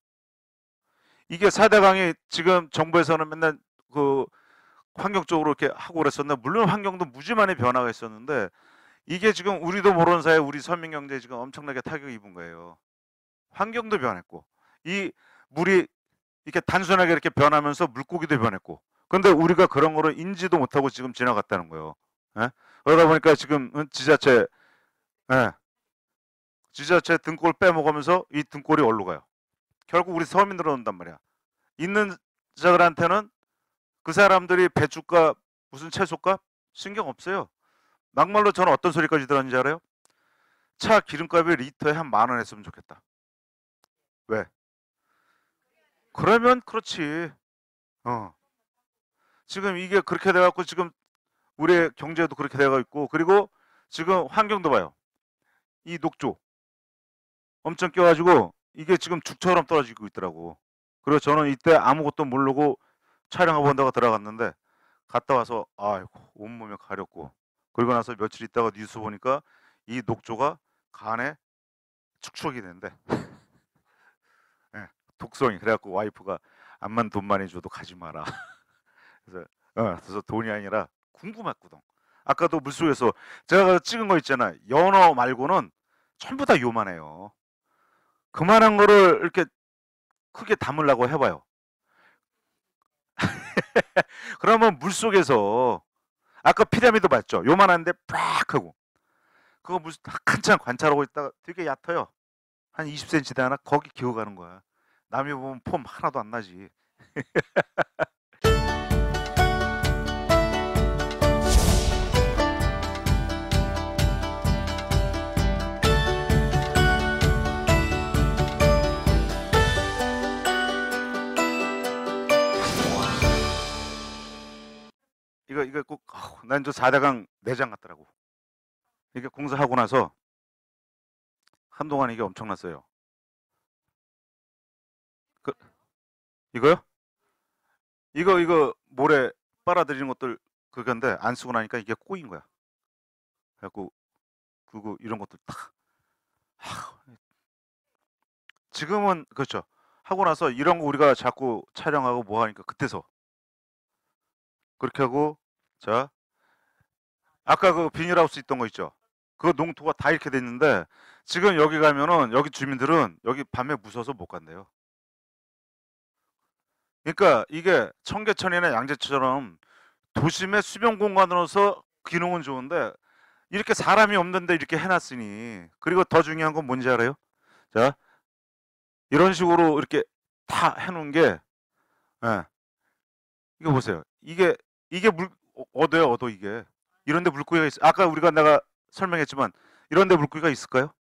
이게 4대강이 지금 정부에서는 맨날 그 환경적으로 이렇게 하고 그랬었는데 물론 환경도 무지 많이 변화가 있었는데 이게 지금 우리도 모르는 사이에 우리 서민 경제에 지금 엄청나게 타격을 입은 거예요. 환경도 변했고 이 물이 이렇게 단순하게 이렇게 변하면서 물고기도 변했고 근데 우리가 그런 거를 인지도 못하고 지금 지나갔다는 거예요. 예? 그러다 보니까 지금 지자체 예. 지자체 등골 빼먹으면서 이 등골이 어디로 가요? 결국 우리 서민들어 온단 말이야. 있는 자들한테는 그 사람들이 배추값 무슨 채소값 신경 없어요. 막말로 저는 어떤 소리까지 들었는지 알아요? 차 기름값이 리터에 한 만 원 했으면 좋겠다. 왜? 그러면 그렇지. 어. 지금 이게 그렇게 돼갖고 지금 우리의 경제도 그렇게 돼가 있고 그리고 지금 환경도 봐요. 이 녹조 엄청 껴가지고 이게 지금 죽처럼 떨어지고 있더라고. 그리고 저는 이때 아무것도 모르고 촬영하고 온다고 들어갔는데 갔다 와서 아이고 온몸에 가렵고 그리고 나서 며칠 있다가 뉴스 보니까 이 녹조가 간에 축축이 된대. 네, (laughs) 독성이 그래갖고 와이프가 암만 돈 많이 줘도 가지 마라. (laughs) 그래서, 어, 그래서 돈이 아니라 궁금했거든. 아까도 물속에서 제가 찍은 거 있잖아. 연어 말고는 전부 다 요만해요. 그만한 거를 이렇게 크게 담으려고 해봐요. (laughs) 그러면 물 속에서 아까 피라미드 봤죠? 요만한데 팍 하고 그거 무슨 한참 관찰하고 있다가 되게 얕아요. 한 20cm 되나 거기 기어가는 거야. 남이 보면 폼 하나도 안 나지. (laughs) 이거 이거 꼭 난 저 사대강 내장 같더라고. 이게 공사하고 나서 한동안 이게 엄청났어요. 그 이거요? 이거 이거 모래 빨아들이는 것들 그건데 안 쓰고 나니까 이게 꼬인 거야. 그래갖고 그거 이런 것들 다 지금은 그렇죠. 하고 나서 이런 거 우리가 자꾸 촬영하고 뭐 하니까 그때서 그렇게 하고 자, 아까 그 비닐하우스 있던 거 있죠? 그 농토가 다 이렇게 됐는데 지금 여기 가면은 여기 주민들은 여기 밤에 무서워서 못 간대요. 그러니까 이게 청계천이나 양재처럼 천 도심의 수변 공간으로서 기능은 좋은데 이렇게 사람이 없는데 이렇게 해놨으니 그리고 더 중요한 건 뭔지 알아요? 자 이런 식으로 이렇게 다 해놓은 게 예. 이거 보세요. 이게 이게 물 얻어요, 얻어 이게. 이런데 물고기가 있어. 아까 우리가 내가 설명했지만 이런데 물고기가 있을까요?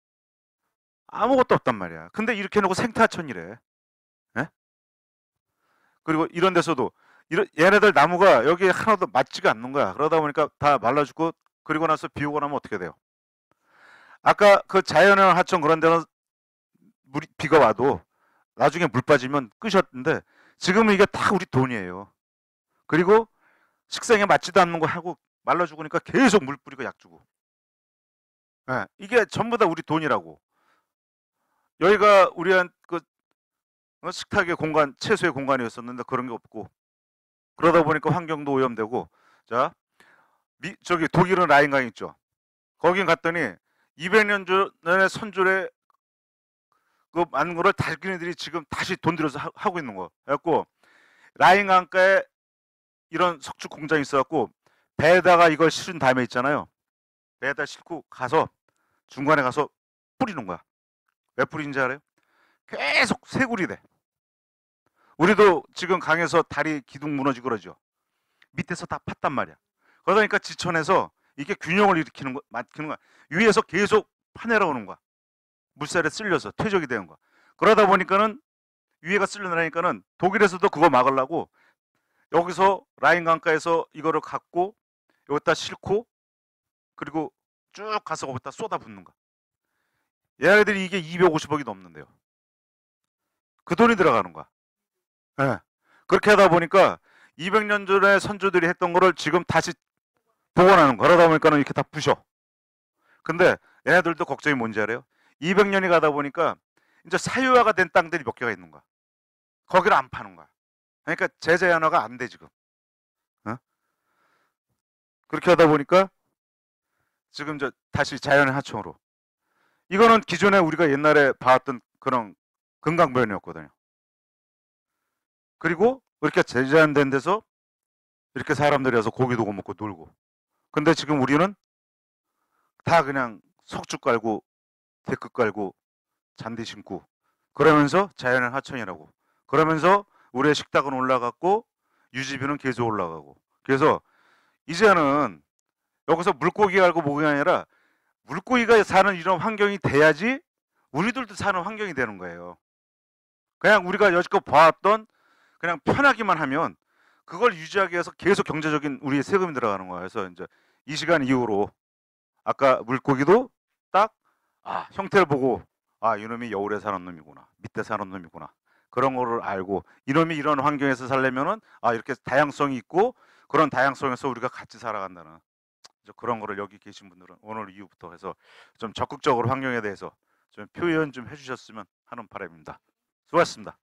아무것도 없단 말이야. 근데 이렇게 해 놓고 생태하천이래. 예? 그리고 이런 데서도 이런 얘네들 나무가 여기 하나도 맞지가 않는 거야. 그러다 보니까 다 말라 죽고 그리고 나서 비 오고 나면 어떻게 돼요? 아까 그 자연의 하천 그런 데는 물이 비가 와도 나중에 물 빠지면 끄셨는데 지금은 이게 다 우리 돈이에요. 그리고 식생에 맞지도 않는 거 하고 말라 죽으니까 계속 물 뿌리고 약 주고. 네, 이게 전부 다 우리 돈이라고. 여기가 우리한 그 어, 식탁의 공간, 채소의 공간이었었는데 그런 게 없고 그러다 보니까 환경도 오염되고 자 미, 저기 독일은 라인강 있죠. 거긴 갔더니 200년 전에 선조의 그 만거를 달기네들이 지금 다시 돈 들여서 하, 고 있는 거. 그래갖고 라인강가에 이런 석축 공장이 있어갖고 배에다가 이걸 실은 다음에 있잖아요. 배에다 싣고 가서 중간에 가서 뿌리는 거야. 왜 뿌리는지 알아요? 계속 쇄골이 돼. 우리도 지금 강에서 다리 기둥 무너지고 그러죠. 밑에서 다 팠단 말이야. 그러니까 다 지천에서 이게 균형을 일으키는 거, 맞히는 거야. 위에서 계속 파내려오는 거야. 물살에 쓸려서 퇴적이 되는 거야. 그러다 보니까는 위에가 쓸려나니까는 독일에서도 그거 막으려고 여기서 라인 강가에서 이거를 갖고 여기다 싣고 그리고 쭉 가서 거기다 쏟아붓는 거. 얘네들이 이게 250억이 넘는데요. 그 돈이 들어가는 거야. 네. 그렇게 하다 보니까 200년 전에 선조들이 했던 거를 지금 다시 복원하는 거. 그러다 보니까 이렇게 다 부셔. 근데 얘네들도 걱정이 뭔지 알아요? 200년이 가다 보니까 이제 사유화가 된 땅들이 몇 개가 있는 거야. 거기를 안 파는 거야. 그러니까 제재 하화가안 돼 지금. 어? 그렇게 하다 보니까 지금 저 다시 자연의 하청으로. 이거는 기존에 우리가 옛날에 봐왔던 그런 금강변이었거든요 그리고 이렇게 제재한된 데서 이렇게 사람들이 와서 고기도 못 먹고 놀고. 근데 지금 우리는 다 그냥 석죽 깔고 데크 깔고 잔디 심고 그러면서 자연의 하천이라고 그러면서 우리의 식탁은 올라갔고 유지비는 계속 올라가고 그래서 이제는 여기서 물고기 알고 목이 아니라 물고기가 사는 이런 환경이 돼야지 우리들도 사는 환경이 되는 거예요. 그냥 우리가 여지껏 봐왔던 그냥 편하기만 하면 그걸 유지하기 위해서 계속 경제적인 우리의 세금이 들어가는 거예요. 그래서 이제 이 시간 이후로 아까 물고기도 딱 아, 형태를 보고 아, 이놈이 여울에 사는 놈이구나. 밑에 사는 놈이구나. 그런 거를 알고 이놈이 이런 환경에서 살려면은 아 이렇게 다양성이 있고 그런 다양성에서 우리가 같이 살아간다는 그런 거를 여기 계신 분들은 오늘 이후부터 해서 좀 적극적으로 환경에 대해서 좀 표현 좀 해주셨으면 하는 바람입니다. 수고하셨습니다.